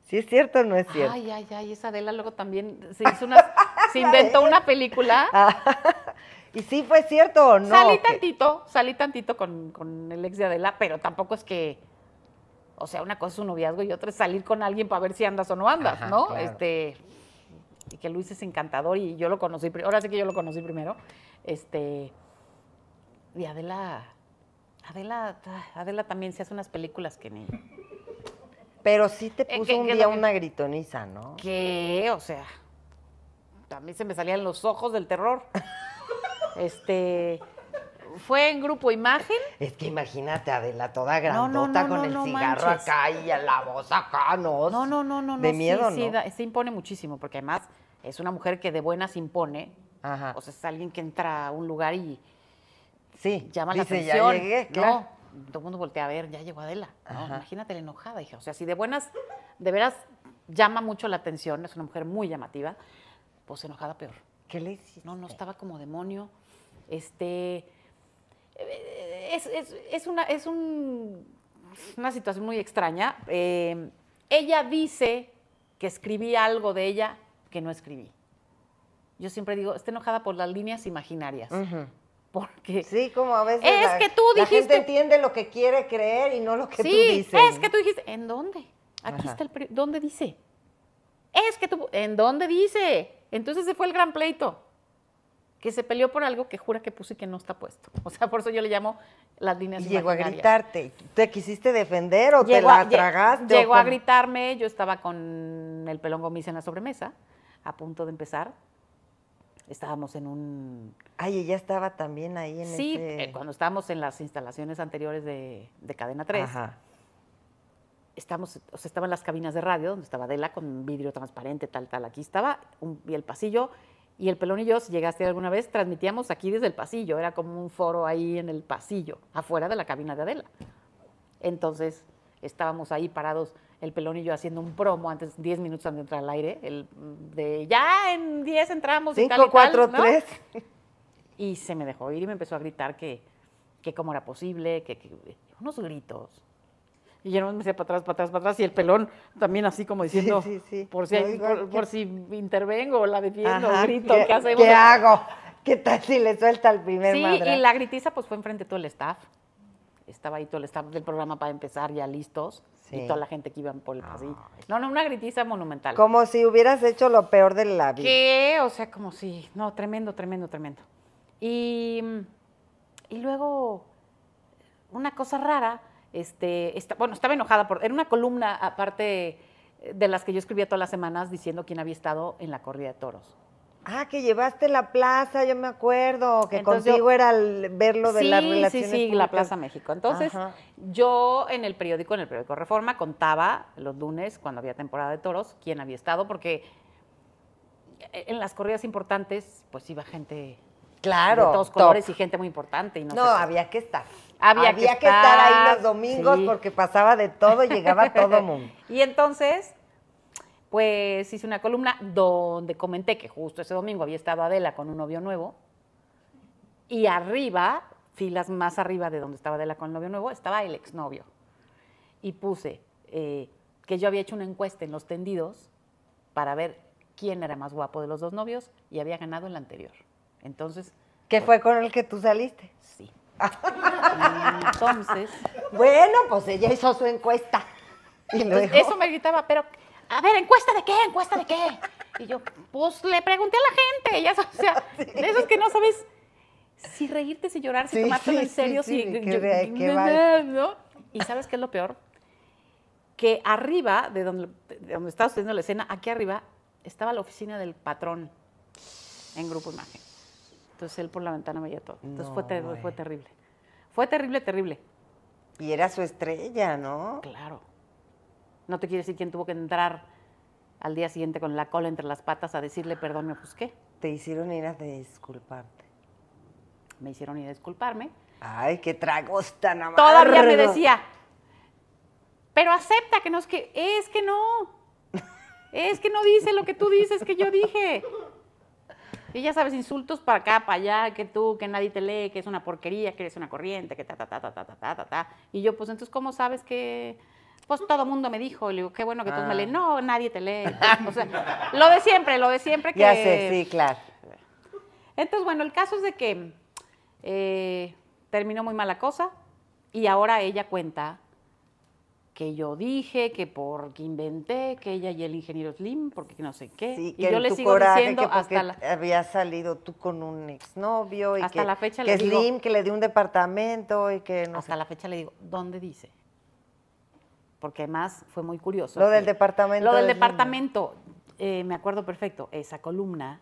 Si es cierto o no es cierto? Ay, ay, ay, esa Adela luego también se hizo una, se inventó una película. y sí fue cierto o no. Salí tantito, salí tantito con, el ex de Adela, pero tampoco es que o sea, una cosa es un noviazgo y otra es salir con alguien para ver si andas o no andas, ¿no? Este, y que Luis es encantador y yo lo conocí, ahora sí que yo lo conocí primero. Este, y Adela, Adela, Adela también se hace unas películas que ni. Pero sí te eh, puso un día una gritoniza, ¿no? ¿Qué? O sea, también se me salían los ojos del terror. este. Fue en grupo imagen. Es que imagínate, Adela, toda grandota con el cigarro acá y la voz acá, ¿no? No, no, no, no. De miedo, ¿no? se impone muchísimo, porque además es una mujer que de buenas impone. O sea, es alguien que entra a un lugar y sí, llama la atención. Ya llegué, claro. todo el mundo voltea a ver, ya llegó Adela. No, imagínate la enojada, dije. O sea, si de buenas, de veras, llama mucho la atención, es una mujer muy llamativa, pues enojada peor. ¿Qué le hiciste? No, no, estaba como demonio. Este. Eh, es, una, es una situación muy extraña. Eh, ella dice que escribí algo de ella que no escribí. Yo siempre digo, está enojada por las líneas imaginarias porque sí como a veces es la, que tú dijiste, gente entiende lo que quiere creer y no lo que sí, tú dices es que tú dijiste en dónde aquí está el dónde dice es que tú en dónde dice entonces se fue el gran pleito que se peleó por algo que jura que puso y que no está puesto. O sea, por eso yo le llamo las líneas y Llegó a gritarte. ¿Te quisiste defender o te la tragaste? Llegó a gritarme, yo estaba con el pelón gomis en la sobremesa, a punto de empezar, estábamos en un... Ay, ella estaba también ahí en Sí, ese... Eh, cuando estábamos en las instalaciones anteriores de, de Cadena 3. Ajá. Estamos, o sea, estaban las cabinas de radio, donde estaba Adela con vidrio transparente, tal, tal. Aquí estaba, un, y el pasillo, y el pelón y yo, si llegaste alguna vez, transmitíamos aquí desde el pasillo. Era como un foro ahí en el pasillo, afuera de la cabina de Adela. Entonces, estábamos ahí parados el pelón y yo haciendo un promo antes, 10 minutos antes de entrar al aire, el, mm, de ya en 10 entramos. 5, 4, 3. Y se me dejó ir y me empezó a gritar que, que cómo era posible, que, unos gritos. Y yo no me decía para atrás, para atrás, para atrás, y el pelón también así como diciendo, por si, por, si intervengo, la defiendo, grito, ¿qué, hacemos? ¿Qué hago? ¿Qué tal si le suelta el primer Sí, y la gritiza pues fue enfrente de todo el staff. Estaba ahí todo el staff del programa para empezar, ya listos. Y toda la gente que iba por el No, no, una gritiza monumental. Como si hubieras hecho lo peor de la vida. ¿Qué? O sea, como si. No, tremendo, tremendo, tremendo. Y, y luego, una cosa rara, este, bueno, estaba enojada por. Era una columna aparte de las que yo escribía todas las semanas diciendo quién había estado en la corrida de toros. Ah, que llevaste la plaza, yo me acuerdo, que contigo era el, verlo de las relaciones. Sí, la Plaza México. Entonces, yo en el periódico, en el periódico Reforma, contaba los lunes, cuando había temporada de toros, quién había estado, porque en las corridas importantes, pues iba gente Claro. De todos colores y gente muy importante. Y no, había que estar. Había, que, estar. ahí los domingos porque pasaba de todo y llegaba todo mundo. y entonces pues hice una columna donde comenté que justo ese domingo había estado Adela con un novio nuevo y arriba, filas más arriba de donde estaba Adela con el novio nuevo, estaba el exnovio. Y puse eh, que yo había hecho una encuesta en los tendidos para ver quién era más guapo de los dos novios y había ganado el anterior. Entonces... qué fue con el que tú saliste? Sí. Entonces. Bueno, pues ella hizo su encuesta. Pues eso me gritaba, pero a ver, ¿encuesta de qué? ¿Encuesta de qué? Y yo, pues le pregunté a la gente, ya o sea, de esos que no sabes si reírte, si llorar, si tomarte en serio, si... Y ¿sabes qué es lo peor? Que arriba, de donde, de donde estaba la escena, aquí arriba estaba la oficina del patrón en Grupo Imagen. Entonces él por la ventana veía todo. Entonces fue terrible. Fue terrible, terrible. Y era su estrella, ¿no? Claro. No te quiere decir quién tuvo que entrar al día siguiente con la cola entre las patas a decirle perdón, me busqué. Te hicieron ir a disculparte. Me hicieron ir a disculparme. Ay, qué tragos tan amargos. Todavía me decía, pero acepta que no es que, es que no. Es que no dice lo que tú dices que yo dije. Y ya sabes, insultos para acá, para allá, que tú, que nadie te lee, que es una porquería, que eres una corriente, que ta, ta, ta, ta, ta, ta, ta, ta. Y yo, pues entonces, ¿cómo sabes que pues todo el mundo me dijo, y le digo, qué bueno que tú me ah. lees. No, nadie te lee. o sea, lo de siempre, lo de siempre que. Ya sé, sí, claro. Entonces, bueno, el caso es de que eh, terminó muy mala cosa y ahora ella cuenta que yo dije, que porque inventé, que ella y el ingeniero Slim, porque no sé qué. y yo le sigo diciendo que hasta la... había salido tú con un exnovio y hasta que, la fecha le Slim que le dio un departamento y que no Hasta la fecha le digo, ¿dónde dice? porque además fue muy curioso. Lo del departamento. Lo del, departamento, eh, me acuerdo perfecto, eh, esa columna,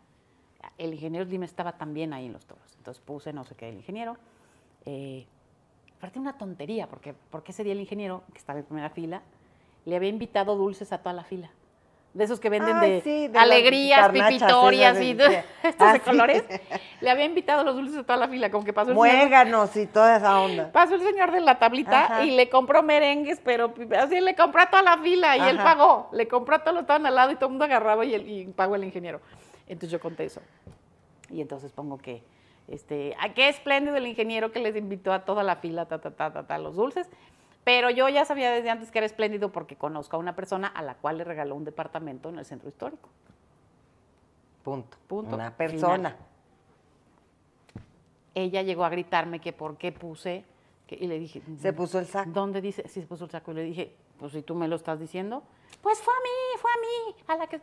el ingeniero dime, estaba también ahí en los toros, entonces puse no sé qué el ingeniero. Eh, una tontería, porque, porque ese día el ingeniero, que estaba en primera fila, le había invitado dulces a toda la fila de esos que venden de, alegrías, pipitorias y de, estos de colores. Le había invitado los dulces a toda la fila, como que pasó el Muéganos y toda esa onda. Pasó el señor de la tablita y le compró merengues, pero así le compró a toda la fila y él pagó. Le compró a todos los estaban al lado y todo el mundo agarraba y, él, pagó el ingeniero. Entonces yo conté eso. Y entonces pongo que, este, a ah, qué espléndido el ingeniero que les invitó a toda la fila, ta, ta, ta, ta, ta, los dulces. Pero yo ya sabía desde antes que era espléndido porque conozco a una persona a la cual le regaló un departamento en el centro histórico. Punto. Punto. Una persona. Ella llegó a gritarme que por qué puse, y le dije... ¿Se mm, puso el saco? ¿Dónde dice? Sí, se puso el saco. Y le dije, pues si tú me lo estás diciendo, pues fue a mí, fue a mí, a la que...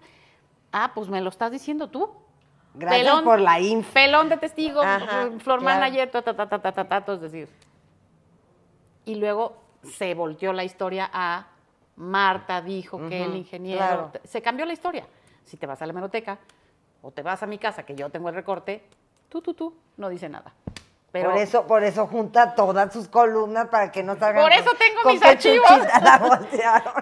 Ah, pues me lo estás diciendo tú. Gracias pelón, por la info. Pelón de testigo, flor claro. manager, ta, ta, ta, ta, ta, ta, ta, ta, se volteó la historia a Marta dijo que el ingeniero. Se cambió la historia. Si te vas a la hemeroteca o te vas a mi casa, que yo tengo el recorte, tú, tú, tú, no dice nada. Pero, por eso, por eso junta todas sus columnas para que no salgan. Por eso tengo mis archivos.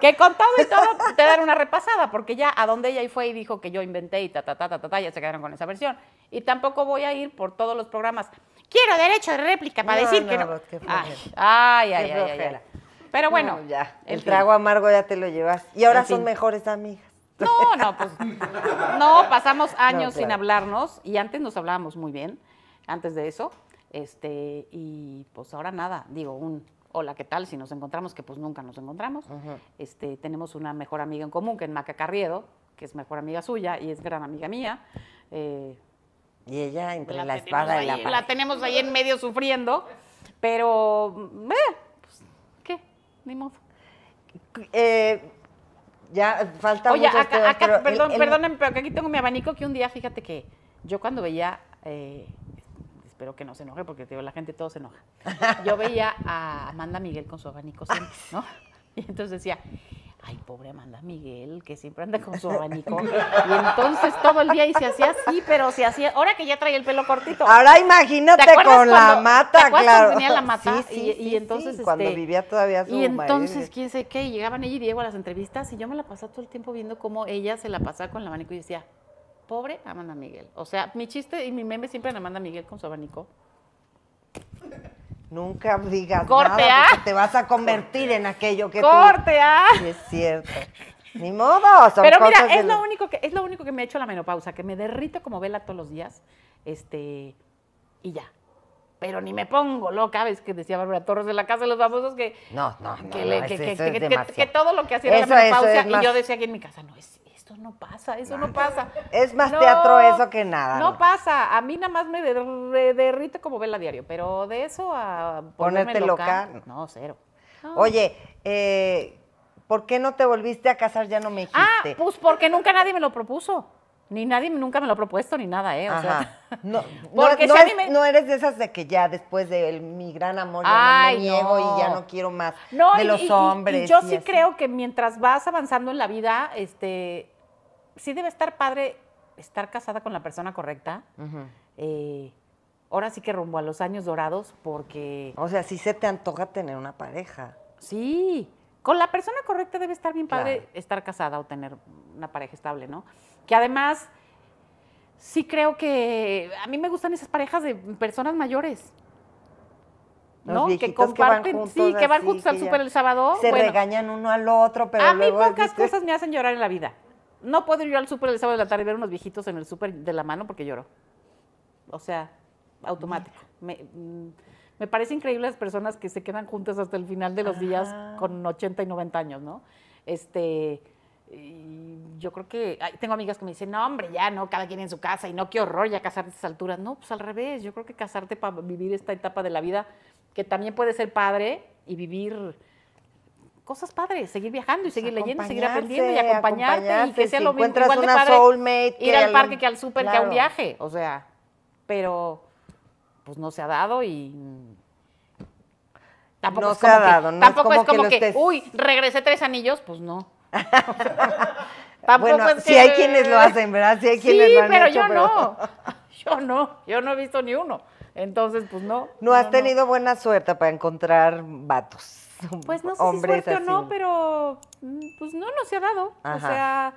que con todo y todo te dan una repasada, porque ya a donde ella fue y dijo que yo inventé y ta, ta, ta, ta, ta, ya se quedaron con esa versión. Y tampoco voy a ir por todos los programas. Quiero derecho de réplica para decir que no. Ah, ay, ay, ay, Pero bueno. ya, el, trago amargo ya te lo llevas. Y ahora son mejores amigas. No, no, pues. no, pasamos años sin hablarnos y antes nos hablábamos muy bien, antes de eso. Este, y pues ahora nada, digo, un hola, ¿qué tal? Si nos encontramos, que pues nunca nos encontramos. este, tenemos una mejor amiga en común, que es Maca Carriedo, que es mejor amiga suya y es gran amiga mía. Eh, y ella entre la, espada y la La tenemos ahí en medio sufriendo, pero, eh, pues, ¿qué? Ni modo. Eh, ya falta Oye, acá, acá, perdón, perdónenme, pero aquí tengo mi abanico que un día, fíjate que yo cuando veía, eh, espero que no se enoje porque la gente todo se enoja. Yo veía a Amanda Miguel con su abanico siempre, ¿no? Y entonces decía, ay, pobre Amanda Miguel, que siempre anda con su abanico. Y entonces todo el día y se hacía así, pero se hacía, ahora que ya traía el pelo cortito. Ahora imagínate con la mata, ¿te Tenía la mata sí, sí, y, sí, entonces cuando este, vivía todavía su Y entonces quién sé qué, llegaban ella y Diego a las entrevistas y yo me la pasaba todo el tiempo viendo cómo ella se la pasaba con el abanico y decía, pobre Amanda Miguel. O sea, mi chiste y mi meme siempre en Amanda Miguel con su abanico. Nunca digas Corte, porque ¿ah? te vas a convertir en aquello que Corte, tú... ¿ah? es cierto. Ni modo, son Pero mira, es lo único que es lo único que me ha hecho la menopausa, que me derrito como vela todos los días, este y ya. Pero ni me pongo loca, ves que decía Bárbara Torres de la Casa de los Famosos que no, no, que, todo lo que hacía era la menopausa y yo decía que en mi casa no es esto no pasa, eso no, pasa. Es más teatro eso que nada. No, pasa, a mí nada más me derrite como vela diario, pero de eso a ponerte loca, no, cero. Oye, eh, ¿por qué no te volviste a casar? Ya no me ah, dijiste. Ah, pues porque nunca nadie me lo propuso. Ni nadie nunca me lo ha propuesto ni nada, ¿eh? O sea, no, eres de esas de que ya después de mi gran amor ya no me niego y ya no quiero más de los hombres. yo sí creo que mientras vas avanzando en la vida, este, sí debe estar padre estar casada con la persona correcta. Eh, ahora sí que rumbo a los años dorados porque... O sea, si se te antoja tener una pareja. Sí, con la persona correcta debe estar bien padre estar casada o tener una pareja estable, ¿no? Que además sí creo que a mí me gustan esas parejas de personas mayores. ¿no? que comparten, sí, que van juntos al súper el sábado. Se regañan uno al otro, pero. A mí pocas cosas me hacen llorar en la vida no puedo ir al súper el sábado de la tarde y ver unos viejitos en el súper de la mano porque lloro. O sea, automático. Me, mm, me, parece increíble las personas que se quedan juntas hasta el final de los días con 80 y 90 años, ¿no? Este, yo creo que tengo amigas que me dicen, no, hombre, ya no, cada quien en su casa y no, qué horror ya casarte a estas alturas. No, pues al revés, yo creo que casarte para vivir esta etapa de la vida, que también puede ser padre y vivir cosas padres, seguir viajando y seguir leyendo, seguir aprendiendo y acompañarte y que sea lo mismo. Igual una soulmate ir al parque que al súper que a un viaje, o sea, pero pues no se ha dado y tampoco no se ha dado, que, tampoco es como, que, uy, regresé tres anillos, pues no. bueno, si hay quienes lo hacen, ¿verdad? Si hay quienes sí, lo han pero yo no. Yo no, yo no he visto ni uno. Entonces, pues no. No, has tenido buena suerte para encontrar vatos. Pues no sé si suerte o no, pero mm, pues no, no se ha dado. O sea,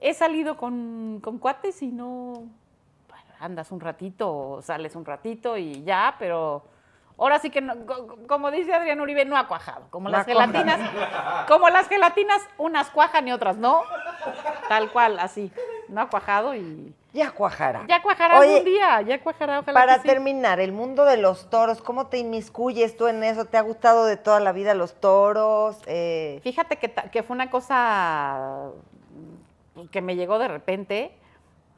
he salido con, cuates y no. andas un ratito o sales un ratito y ya, pero. Ahora sí que, como dice Adrián Uribe, no ha cuajado. Como las gelatinas, como las gelatinas, unas cuajan y otras no. Tal cual, así. No ha cuajado y ya cuajará. Ya cuajará un día, ya cuajará, ojalá. Para terminar, el mundo de los toros, ¿cómo te inmiscuyes tú en eso? ¿Te ha gustado de toda la vida los toros? Eh, Fíjate que, fue una cosa pues, que me llegó de repente.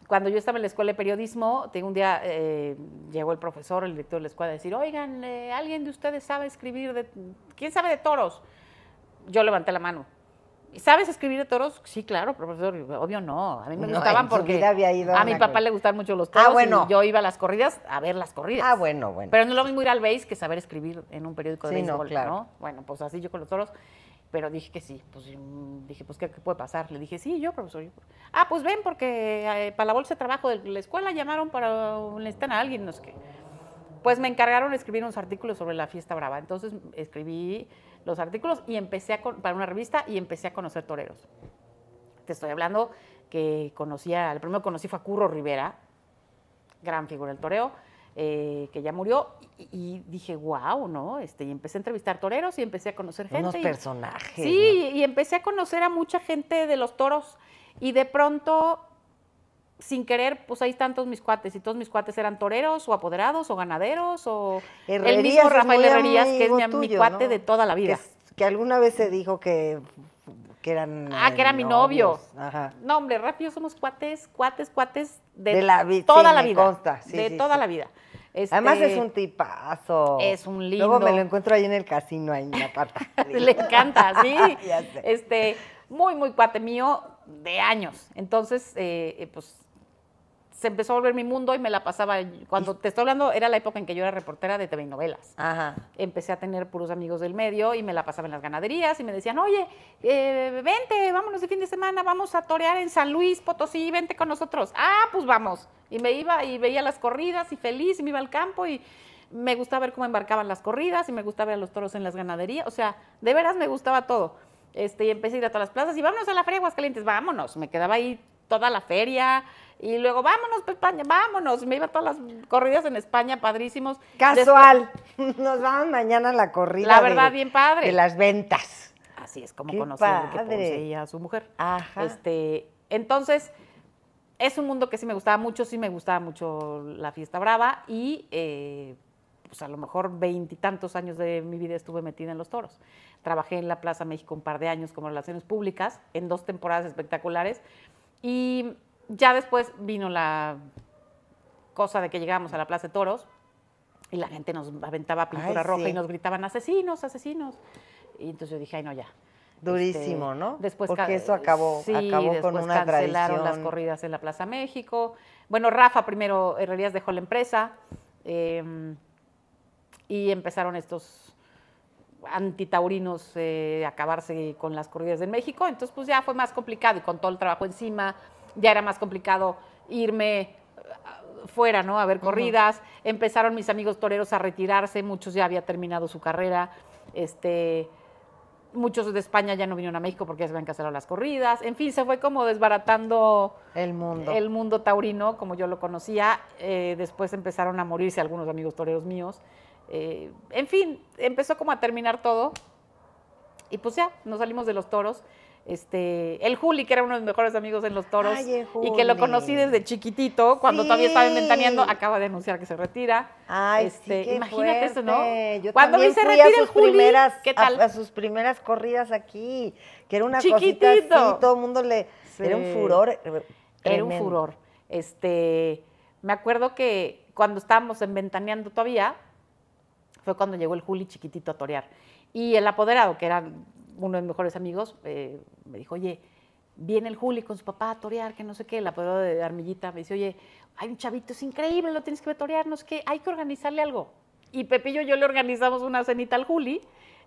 Cuando yo estaba en la escuela de periodismo, un día eh, llegó el profesor, el director de la escuela, a decir, oigan, eh, ¿alguien de ustedes sabe escribir? De... ¿Quién sabe de toros? Yo levanté la mano ¿Sabes escribir de toros? Sí, claro, profesor. Obvio no. A mí me gustaban porque a, mi papá le gustaban mucho los ah, toros. bueno. Y yo iba a las corridas a ver las corridas. Ah, bueno, bueno. Pero no es lo mismo ir al BASE que saber escribir en un periódico de sí, béisbol, no, claro. Bueno, pues así yo con los toros. Pero dije que sí. Pues mm, dije, pues, ¿qué, puede pasar? Le dije, sí, yo, profesor. Ah, pues ven, porque eh, para la bolsa de trabajo de la escuela llamaron para. están a alguien, no sé qué. Pues me encargaron de escribir unos artículos sobre la fiesta brava. Entonces escribí los artículos y empecé a para una revista y empecé a conocer toreros. Te estoy hablando que conocía, el primero que conocí fue a Curro Rivera, gran figura del toreo, eh, que ya murió, y, dije, wow, ¿no? Este, y empecé a entrevistar toreros y empecé a conocer gente. Unos personajes. Sí, y empecé a conocer a mucha gente de los toros. Y de pronto sin querer, pues ahí están todos mis cuates, y todos mis cuates eran toreros, o apoderados, o ganaderos, o el mismo Rafael Herrerías, que es mi, cuate de toda la vida. Que, alguna vez se dijo que, que eran... Ah, que era mi novio. Ajá. No, hombre, rápido, somos cuates, cuates, cuates de, toda la vida. Consta. de toda la vida. Además es este, un tipazo. Es un lindo. Luego me lo encuentro ahí en el casino, ahí en la parte. Le encanta, sí. Este, muy, muy cuate mío de años. Entonces, eh, eh, pues se empezó a volver mi mundo y me la pasaba. Cuando te estoy hablando, era la época en que yo era reportera de TV novelas. Ajá. Empecé a tener puros amigos del medio y me la pasaba en las ganaderías y me decían, oye, eh, vente, vámonos de fin de semana, vamos a torear en San Luis Potosí, vente con nosotros. Ah, pues vamos. Y me iba y veía las corridas y feliz y me iba al campo y me gustaba ver cómo embarcaban las corridas y me gustaba ver a los toros en las ganaderías. O sea, de veras me gustaba todo. Este, y empecé a ir a todas las plazas y vámonos a la feria Aguascalientes, vámonos. Me quedaba ahí toda la feria y luego, vámonos para pues, España, vámonos. Me iba todas las corridas en España, padrísimos. Casual. Nos vamos mañana a la corrida. La verdad, bien padre. De las ventas. Así es como conocí a su mujer. Este, entonces, es un mundo que sí me gustaba mucho, sí me gustaba mucho la fiesta brava y eh, pues a lo mejor veintitantos años de mi vida estuve metida en los toros. Trabajé en la Plaza México un par de años como relaciones públicas, en dos temporadas espectaculares y ya después vino la cosa de que llegamos a la Plaza de Toros y la gente nos aventaba pintura roja y nos gritaban asesinos, asesinos. Y entonces yo dije, ay, no, ya. Este, Durísimo, ¿no? Después Porque eso acabó, acabó con una las corridas en la Plaza México. Bueno, Rafa primero, eh, realidad, dejó la empresa em, y empezaron estos antitaurinos eh, a acabarse con las corridas de México. Entonces, pues ya fue más complicado y con todo el trabajo encima ya era más complicado irme uh, fuera, ¿no? A ver corridas. Empezaron mis amigos toreros a retirarse, muchos ya había terminado su carrera. Este, muchos de España ya no vinieron a México porque ya se habían las corridas. En fin, se fue como desbaratando el mundo, el mundo taurino, como yo lo conocía. Eh, después empezaron a morirse algunos amigos toreros míos. Eh, en fin, empezó como a terminar todo. Y pues ya, nos salimos de los toros este, el Juli, que era uno de mis mejores amigos en los toros, y que lo conocí desde chiquitito, cuando todavía estaba inventaneando, acaba de anunciar que se retira. Ay, este, imagínate eso, ¿no? cuando también se a sus primeras, ¿qué A, sus primeras corridas aquí, que era una chiquitito. todo el mundo le era un furor. Eh, era un furor. Este, me acuerdo que cuando estábamos en todavía, fue cuando llegó el Juli chiquitito a torear. Y el apoderado, que era uno de mis mejores amigos eh, me dijo, oye, viene el Juli con su papá a torear, que no sé qué, la prueba de Armillita, me dice, oye, hay un chavito, es increíble, lo tienes que torear, que hay que organizarle algo. Y Pepillo y yo le organizamos una cenita al Juli,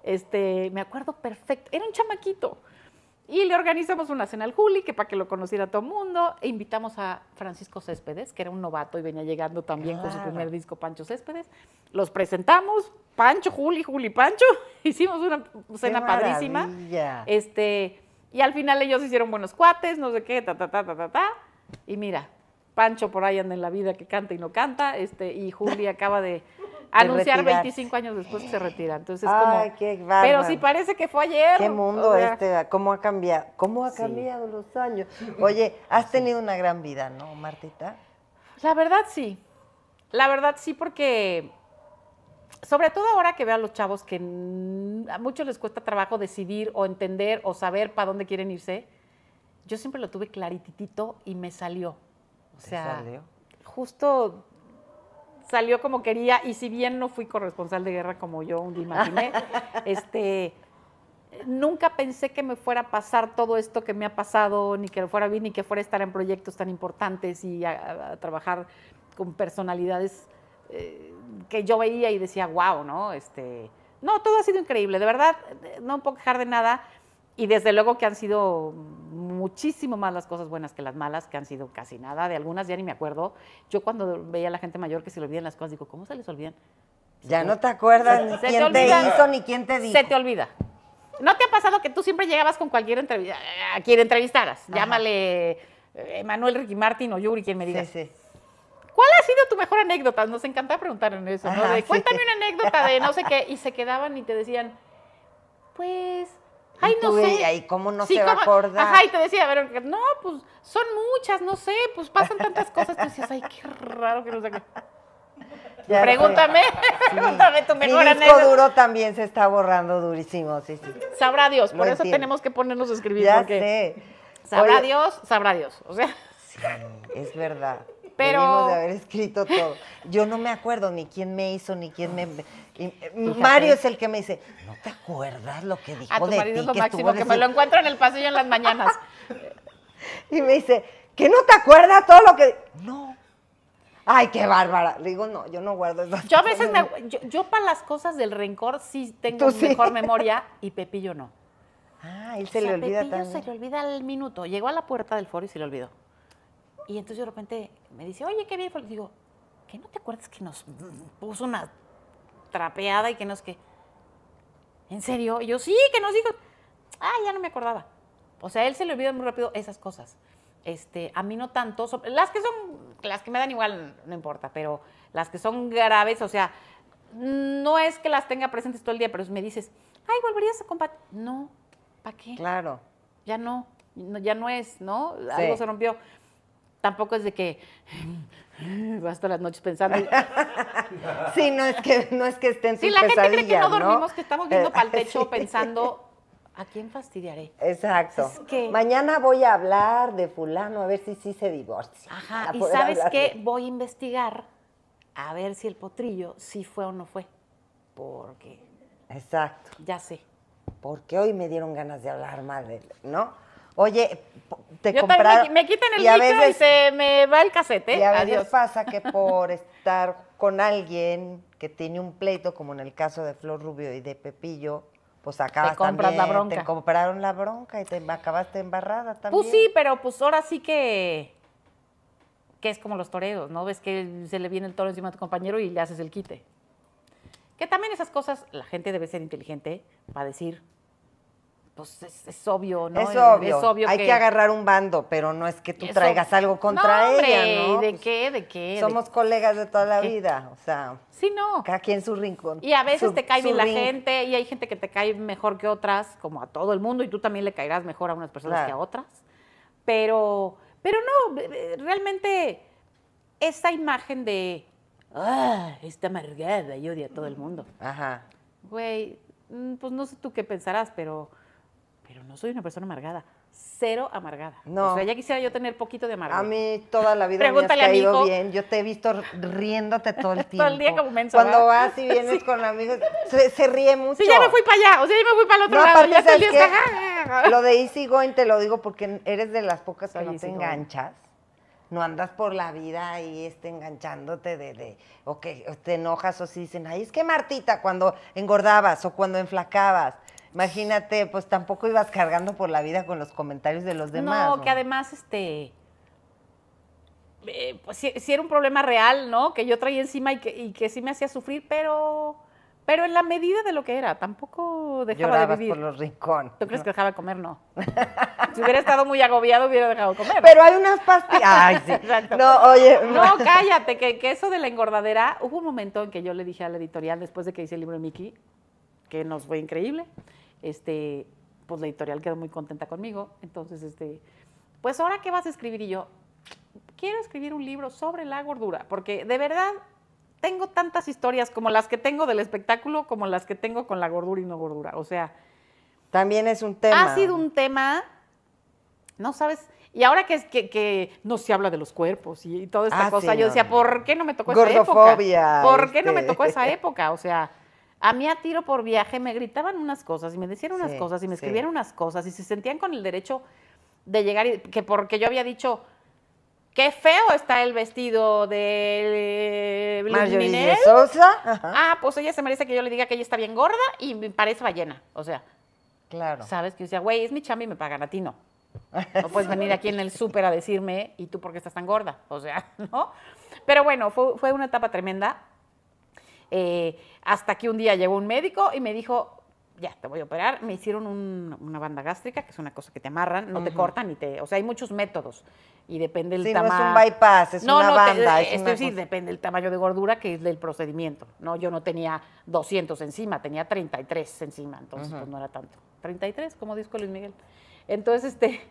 este, me acuerdo perfecto, era un chamaquito, y le organizamos una cena al Juli, que para que lo conociera todo el mundo. E invitamos a Francisco Céspedes, que era un novato y venía llegando también con su primer disco, Pancho Céspedes. Los presentamos, Pancho, Juli, Juli, Pancho. Hicimos una cena padrísima. Este, y al final ellos hicieron buenos cuates, no sé qué, ta, ta, ta, ta, ta, ta. Y mira, Pancho por ahí anda en la vida que canta y no canta. Este, y Juli acaba de anunciar 25 años después que se retira. Entonces, Ay, como, qué pero si parece que fue ayer. Qué mundo este, cómo ha cambiado, cómo ha cambiado los años. Oye, has tenido una gran vida, ¿no, Martita? La verdad sí. La verdad sí, porque sobre todo ahora que veo a los chavos que a muchos les cuesta trabajo decidir o entender o saber para dónde quieren irse, yo siempre lo tuve clarititito y me salió. O sea, salió? justo salió como quería y si bien no fui corresponsal de guerra como yo un imaginé, este, nunca pensé que me fuera a pasar todo esto que me ha pasado, ni que lo fuera bien, ni que fuera a estar en proyectos tan importantes y a, trabajar con personalidades eh, que yo veía y decía, wow, ¿no? Este, no, todo ha sido increíble, de verdad, eh, no puedo quejar de nada. Y desde luego que han sido muchísimo más las cosas buenas que las malas, que han sido casi nada. De algunas ya ni me acuerdo. Yo cuando veía a la gente mayor que se le olvidan las cosas, digo, ¿cómo se les olvidan? Ya no te acuerdas ni quién te, hizo ni quién te dijo. Se te olvida. ¿No te ha pasado que tú siempre llegabas con cualquier entrevista, a quien entrevistaras? Llámale Emanuel eh, Ricky Martin o Yuri, quien me diga. Sí, sí. ¿Cuál ha sido tu mejor anécdota? Nos encanta preguntar en eso, ¿no? cuéntame una anécdota de no sé qué. Y se quedaban y te decían, pues Ay, no sé. Y cómo no se va a acordar. Ajá, y te decía, a ver, no, pues son muchas, no sé, pues pasan tantas cosas. Tú decías, ay, qué raro que no se acuerde. pregúntame, pregúntame tu mejor Mi disco duro también se está borrando durísimo, sí, sí. Sabrá Dios, por eso tenemos que ponernos a escribir. Ya sé. Sabrá Dios, sabrá Dios, o sea. Sí, es verdad. Pero... Debimos de haber escrito todo. Yo no me acuerdo ni quién me hizo, ni quién me... Y eh, Mario es el que me dice, ¿no te acuerdas lo que dijo a tu marido Es lo máximo, que me lo encuentro en el pasillo en las mañanas. y me dice, ¿que no te acuerdas todo lo que...? No. Ay, qué bárbara. Le digo, no, yo no guardo eso. Yo a veces me... Yo, para las cosas del rencor sí tengo mejor memoria y Pepillo no. Ah, él se le olvida Pepillo se le olvida al minuto. Llegó a la puerta del foro y se le olvidó. Y entonces de repente me dice, oye, qué bien. digo, ¿que no te acuerdas que nos puso una trapeada y que no es que. ¿En serio? yo, sí, que nos dijo. Ah, ya no me acordaba. O sea, él se le olvida muy rápido esas cosas. Este, a mí no tanto. Las que son, las que me dan igual, no importa, pero las que son graves, o sea, no es que las tenga presentes todo el día, pero me dices, ay, volverías a compartir. No, ¿para qué? Claro. Ya no, ya no es, ¿no? Algo se rompió. Tampoco es de que Basta las noches pensando. sí, no es que, no es que estén Sí, la gente cree que no, dormimos, que estamos viendo para el eh, techo pensando ¿A quién fastidiaré? Exacto. Mañana voy a hablar de fulano a ver si sí se divorcia. Ajá, y ¿sabes qué? Voy a investigar a ver si el potrillo sí fue o no fue. Porque... Exacto. Ya sé. Porque hoy me dieron ganas de hablar más de... él, ¿No? Oye, te Yo Me, me, quitan el y y se me va el casete. Y a veces pasa que por estar con alguien que tiene un pleito, como en el caso de Flor Rubio y de Pepillo, pues acabas te compras la bronca. te compraron la bronca y te acabaste embarrada también. Pues sí, pero pues ahora sí que que es como los toreros, ¿no? Ves que se le viene el toro encima a tu compañero y le haces el quite. Que también esas cosas, la gente debe ser inteligente para decir, pues es, obvio, ¿no? Es obvio. Hay que... agarrar un bando, pero no es que tú traigas algo contra no, hombre, ella, pues, ¿De qué? ¿De qué? Somos colegas de toda la vida, o sea. Sí, no. Cada en su rincón. Y a veces te cae bien la gente y hay gente que te cae mejor que otras, como a todo el mundo, y tú también le caerás mejor a unas personas que a otras. Pero, pero no, eh, eh, realmente esa imagen de, ah, está amargada y odia a todo el mundo. Ajá. Güey, mm, pues no sé tú qué pensarás, pero pero no soy una persona amargada, cero amargada. No. O sea, ya quisiera yo tener poquito de amargada. A mí toda la vida me ha caído bien. Yo te he visto riéndote todo el tiempo. todo el día como menso, Cuando vas y vienes con amigos, se, ríe mucho. Sí, ya me fui para allá, o sea, ya me fui para el otro lado. Aparte, ya ¿sabes el Lo de Easy Going te lo digo porque eres de las pocas que no te enganchas no andas por la vida ahí este, enganchándote de, de o que te enojas o si dicen, ay, es que Martita, cuando engordabas o cuando enflacabas, Imagínate, pues tampoco ibas cargando por la vida con los comentarios de los demás. No, que además, este. Eh, pues sí, era un problema real, ¿no? Que yo traía encima y que, que sí me hacía sufrir, pero. Pero en la medida de lo que era, tampoco dejaba de vivir. por los rincones. ¿Tú crees que dejaba de comer? No. si hubiera estado muy agobiado, hubiera dejado de comer. Pero hay unas pastillas. Ay, sí. No, cállate, que, que, eso de la engordadera, hubo un momento en que yo le dije a la editorial, después de que hice el libro de Mickey, que nos fue increíble, este, pues la editorial quedó muy contenta conmigo. Entonces, este, pues ahora qué vas a escribir y yo quiero escribir un libro sobre la gordura, porque de verdad tengo tantas historias como las que tengo del espectáculo, como las que tengo con la gordura y no gordura. O sea, también es un tema. Ha sido un tema, no sabes. Y ahora que, que, que no se habla de los cuerpos y, y toda esta ah, cosa, yo decía, ¿por qué no me tocó esa época? ¿Por qué no me este. tocó esa época? O sea, a mí a tiro por viaje me gritaban unas cosas y me decían unas cosas y me escribían unas cosas y se sentían con el derecho de llegar y que porque yo había dicho qué feo está el vestido de Marjorie Sosa. Ah, pues ella se merece que yo le diga que ella está bien gorda y me parece ballena, o sea. Claro. Sabes que yo decía, güey, es mi chamba y me pagan a ti no. puedes venir aquí en el súper a decirme, ¿y tú por qué estás tan gorda? O sea, ¿no? Pero bueno, fue, fue una etapa tremenda eh, hasta que un día llegó un médico y me dijo, ya, te voy a operar. Me hicieron una banda gástrica, que es una cosa que te amarran, no te cortan y te... O sea, hay muchos métodos y depende el tamaño... no es un bypass, es una no, banda. Eh, es, decir, depende del tamaño de gordura que es del procedimiento, ¿no? Yo no tenía 200 encima, tenía 33 encima, entonces pues, no era tanto. 33, como dijo Luis Miguel. Entonces, este,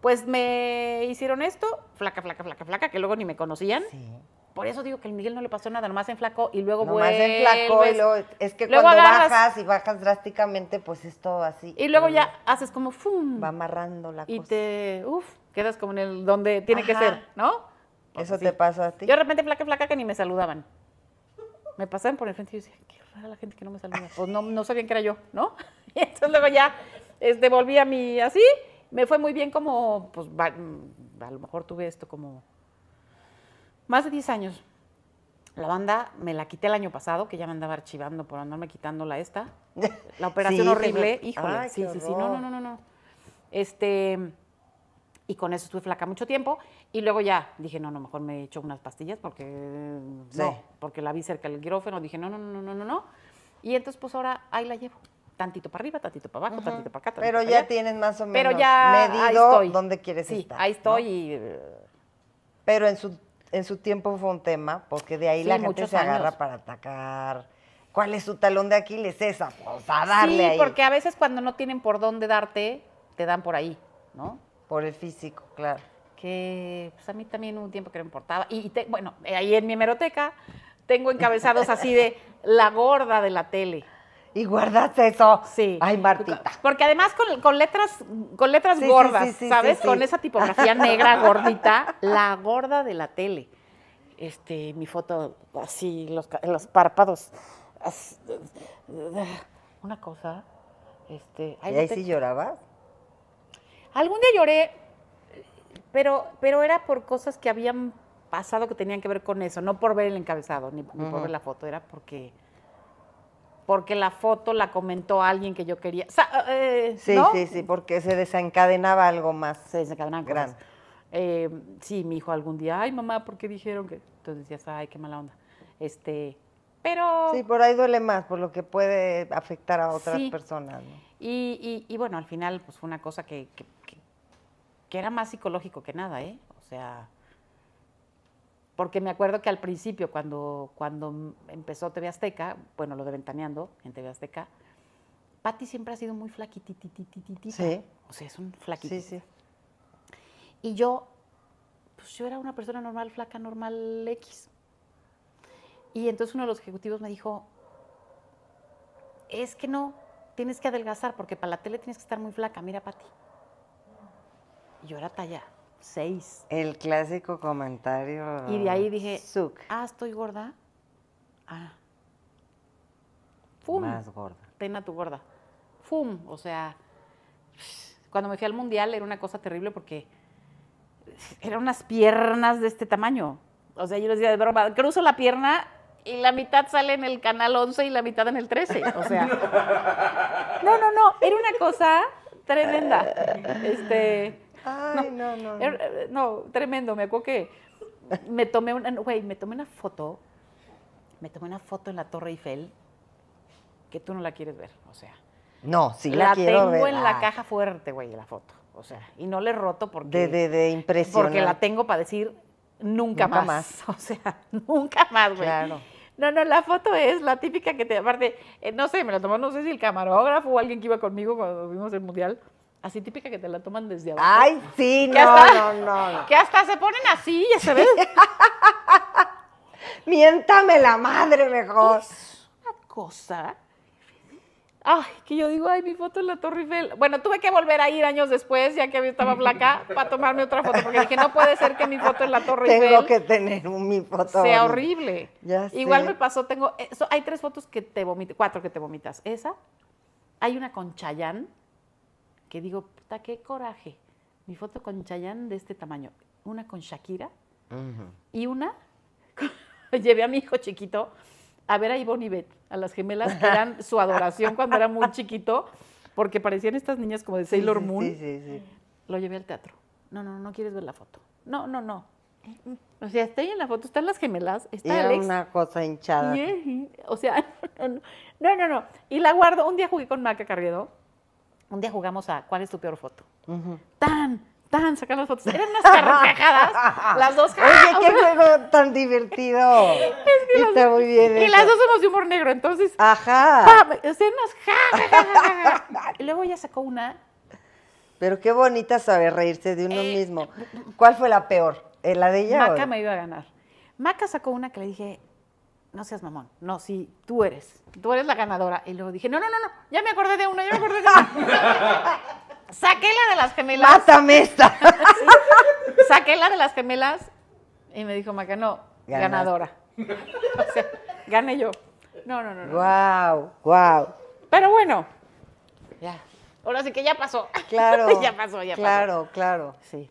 pues me hicieron esto, flaca, flaca, flaca, flaca, que luego ni me conocían. Sí. Por eso digo que el Miguel no le pasó nada, nomás se enflacó y luego vuelve. Nomás y luego, es que cuando bajas y bajas drásticamente, pues es todo así. Y luego ya haces como ¡fum! Va amarrando la cosa. Y te, uff, quedas como en el donde tiene que ser, ¿no? eso pues te pasó a ti. Yo de repente flaca, flaca, que ni me saludaban. Me pasaban por el frente y yo decía, qué rara la gente que no me saluda. Pues no, no sabían que era yo, ¿no? Y entonces luego ya este, volví a mi así, me fue muy bien como, pues mm, a lo mejor tuve esto como más de 10 años. La banda me la quité el año pasado, que ya me andaba archivando por andarme quitándola esta. La operación horrible, híjole. sí, sí, sí, no, no, no, no. Este, y con eso estuve flaca mucho tiempo. Y luego ya dije, no, no, mejor me echo unas pastillas porque no, porque la vi cerca del quirófano. Dije, no, no, no, no, no, no. Y entonces, pues ahora ahí la llevo. Tantito para arriba, tantito para abajo, tantito para acá. Pero ya tienen tienes más o menos Pero ya medido dónde quieres sí, Ahí estoy y. Pero en su en su tiempo fue un tema, porque de ahí la gente se agarra para atacar. ¿Cuál es su talón de Aquiles? Esa, pues a darle sí, porque a veces cuando no tienen por dónde darte, te dan por ahí, ¿no? Por el físico, claro. Que pues a mí también hubo un tiempo que me importaba. Y, bueno, ahí en mi hemeroteca tengo encabezados así de la gorda de la tele. Y guardate eso. Sí. Ay, Martita. Porque además con, letras, con letras gordas, ¿sabes? Con esa tipografía negra gordita, la gorda de la tele. Este, mi foto así, los, los párpados. una cosa. Este, ¿Y ahí sí llorabas? Algún día lloré, pero, pero era por cosas que habían pasado que tenían que ver con eso, no por ver el encabezado, ni por ver la foto, era porque porque la foto la comentó alguien que yo quería. Eh, sí, sí, sí, porque se desencadenaba algo más. Se desencadenaba algo Eh, sí, mi hijo algún día, ay mamá, ¿por qué dijeron que? Entonces decías, ay, qué mala onda. Este, pero... Sí, por ahí duele más, por lo que puede afectar a otras personas. Y, y, bueno, al final pues fue una cosa que, que era más psicológico que nada, ¿eh? O sea, porque me acuerdo que al principio, cuando, cuando empezó TV Azteca, bueno, lo de Ventaneando en TV Azteca, Patti siempre ha sido muy flaquitititititita. O sea, es un flaquito. Sí, sí. Y yo, pues yo era una persona normal, flaca, normal X. Y entonces uno de los ejecutivos me dijo, es que no, tienes que adelgazar porque para la tele tienes que estar muy flaca, mira Pati. Y yo era talla seis. El clásico comentario. Y de ahí dije, ah, estoy gorda. Ah. Fum. Más gorda. tu gorda. Fum. O sea, cuando me fui al mundial era una cosa terrible porque eran unas piernas de este tamaño. O sea, yo les decía de broma, cruzo la pierna y la mitad sale en el canal 11 y la mitad en el 13. O sea, no, no, no, era una cosa tremenda. Este, Ay, no, no, no. Er, eh, no, tremendo. Me acuerdo que me tomé una, güey, me tomé una foto, me tomé una foto en la Torre Eiffel que tú no la quieres ver, o sea. No, sí la, quiero ver. La tengo en la ah. caja fuerte, güey, la foto, o sea, y no le roto porque. De, de, impresión. Porque la tengo para decir nunca, más. o sea, nunca más, güey. Claro. No, no, la foto es la típica que te, aparte, eh, no sé, me la tomó, no sé si el camarógrafo o alguien que iba conmigo cuando vimos el mundial Así típica que te la toman desde abajo. Ay, sí, no, no, no, Que hasta se ponen así, ya se ven. Miéntame la madre mejor. una cosa. Ay, que yo digo, ay, mi foto en la Torre Eiffel. Bueno, tuve que volver a ir años después, ya que estaba flaca, para tomarme otra foto, porque dije, no puede ser que mi foto en la Torre Eiffel. Tengo que tener un, mi foto. Sea horrible. Igual me pasó, tengo, eh, hay tres fotos que te vomitas, cuatro que te vomitas. Esa, hay una con Chayán que digo, puta, qué coraje. Mi foto con Chayanne de este tamaño, una con Shakira y una llevé a mi hijo chiquito a ver a Ivonne y Beth, a las gemelas que eran su adoración cuando era muy chiquito, porque parecían estas niñas como de Sailor sí, sí, Moon. Sí, Lo llevé al teatro. No, no, no quieres ver la foto. No, no, no. Mm, mm. O sea, está ahí en la foto, están las gemelas, está y Alex. una cosa hinchada. o sea, no no, no no, no, Y la guardo. Un día jugué con Maca Carriedo un día jugamos a ¿cuál es tu peor foto? ¡Tan! ¡Tan! Sacan las fotos. Eran unas carcajadas. las dos. Oye, qué juego tan divertido. Es que Está muy bien. Y las dos somos de humor negro, entonces. Ajá. O sea, unas ja, Y luego ella sacó una. Pero qué bonita saber reírse de uno eh, mismo. Mm, mm, mm. ¿Cuál fue la peor? ¿Eh, ¿La de ella? Maca me iba a ganar. Maca sacó una que le dije, no seas mamón, no, si tú eres, tú eres la ganadora. Y luego dije, no, no, no, no, ya me acordé de una, ya me acordé de una. Saqué la de las gemelas. Mátame esta. Saqué la de las gemelas y me dijo, Maca, no, ganadora. O sea, gané yo. No, no, no. no. Wow, wow. Pero bueno, ya. Ahora sí que ya pasó. Claro. ya pasó, ya pasó. Claro, claro. Sí.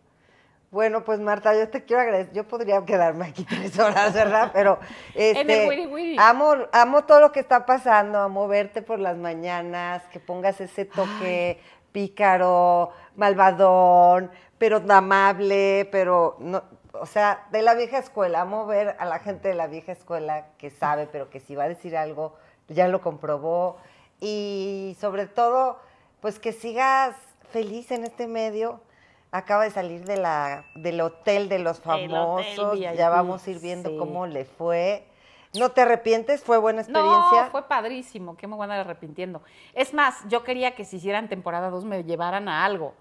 Bueno, pues Marta, yo te quiero agradecer. Yo podría quedarme aquí tres horas, ¿verdad? Pero este, amo, todo lo que está pasando, amo verte por las mañanas, que pongas ese toque pícaro, malvadón, pero amable, pero no, o sea, de la vieja escuela, amo ver a la gente de la vieja escuela que sabe, pero que si va a decir algo, ya lo comprobó. Y sobre todo, pues que sigas feliz en este medio acaba de salir de la, del hotel de los famosos, ya vamos a ir viendo cómo le fue. ¿No te arrepientes? ¿Fue buena experiencia? No, fue padrísimo, que me van a ir arrepintiendo. Es más, yo quería que si hicieran temporada 2 me llevaran a algo.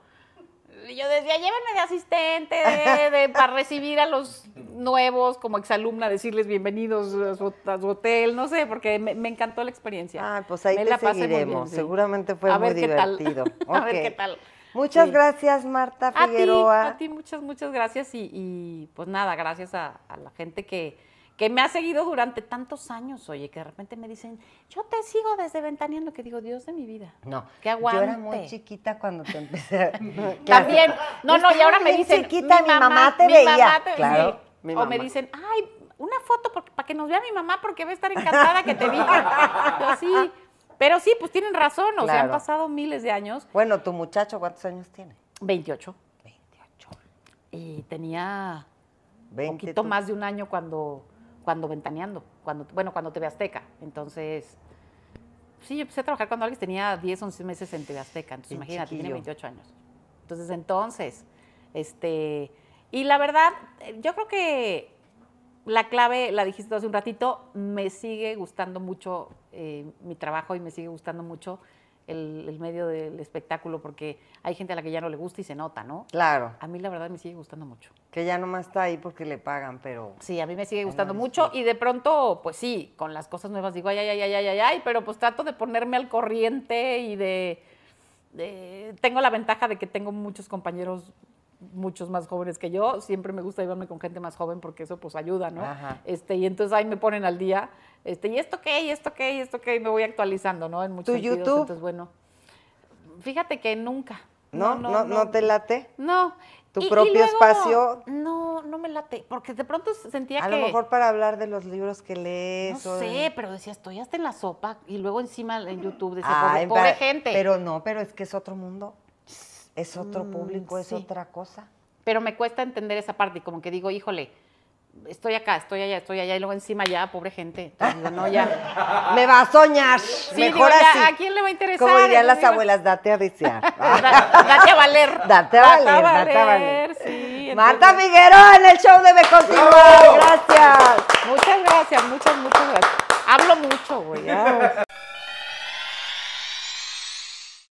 yo decía, llévenme de asistente, para recibir a los nuevos como exalumna, decirles bienvenidos a su, hotel, no sé, porque me, encantó la experiencia. Ah, pues ahí te la seguiremos, seguramente fue a muy divertido. a ver qué tal. Muchas gracias, Marta Figueroa. A ti, a ti, muchas, muchas gracias. Y, pues nada, gracias a, la gente que, que me ha seguido durante tantos años, oye, que de repente me dicen, yo te sigo desde Ventaneando, que digo, Dios de mi vida. No, que aguante. Yo era muy chiquita cuando te empecé. A... También, no, no, y ahora me dicen, chiquita, mi mamá, mi mamá te mi Mamá te O me dicen, ay, una foto para que nos vea mi mamá porque va a estar encantada que te vi. sí, pero sí, pues tienen razón, o sea, han pasado miles de años. Bueno, tu muchacho, ¿cuántos años tiene? 28. 28. Y tenía un poquito más de un año cuando, cuando ventaneando, cuando, bueno, cuando TV Azteca. Entonces, sí, yo empecé a trabajar cuando alguien tenía 10, 11 meses en TV Azteca. Entonces, imagínate, tiene 28 años. Entonces, entonces, este, y la verdad, eh, yo creo que la clave, la dijiste hace un ratito, me sigue gustando mucho eh, mi trabajo y me sigue gustando mucho el, medio del espectáculo porque hay gente a la que ya no le gusta y se nota, ¿no? Claro. A mí la verdad me sigue gustando mucho. Que ya nomás está ahí porque le pagan, pero... Sí, a mí me sigue gustando mucho y de pronto, pues sí, con las cosas nuevas digo, ay, ay, ay, ay, ay, ay, pero pues trato de ponerme al corriente y de... de tengo la ventaja de que tengo muchos compañeros muchos más jóvenes que yo. Siempre me gusta irme con gente más joven porque eso pues ayuda, ¿no? Este, y entonces ahí me ponen al día, este, y esto qué, y esto qué, y esto qué, y me voy actualizando, ¿no? En muchos ¿Tu YouTube? Entonces, bueno, fíjate que nunca. ¿No? ¿No, no, no, te late? No. ¿Tu propio espacio? No, no me late, porque de pronto sentía que... A lo mejor para hablar de los libros que lees. No sé, pero decía, estoy hasta en la sopa, y luego encima en YouTube decía, pobre, gente. Pero no, pero es que es otro mundo. Es otro mm, público, es otra cosa. Pero me cuesta entender esa parte como que digo, híjole, estoy acá, estoy allá, estoy allá, y luego encima ya, pobre gente. Me va a soñar. Mejor ¿A quién le va a interesar? Como dirían las abuelas, date a desear. date a valer. Date a valer, date a valer. Sí, Marta Figueroa en el show de continuar. Gracias. Muchas gracias, muchas, muchas gracias. Hablo mucho, güey.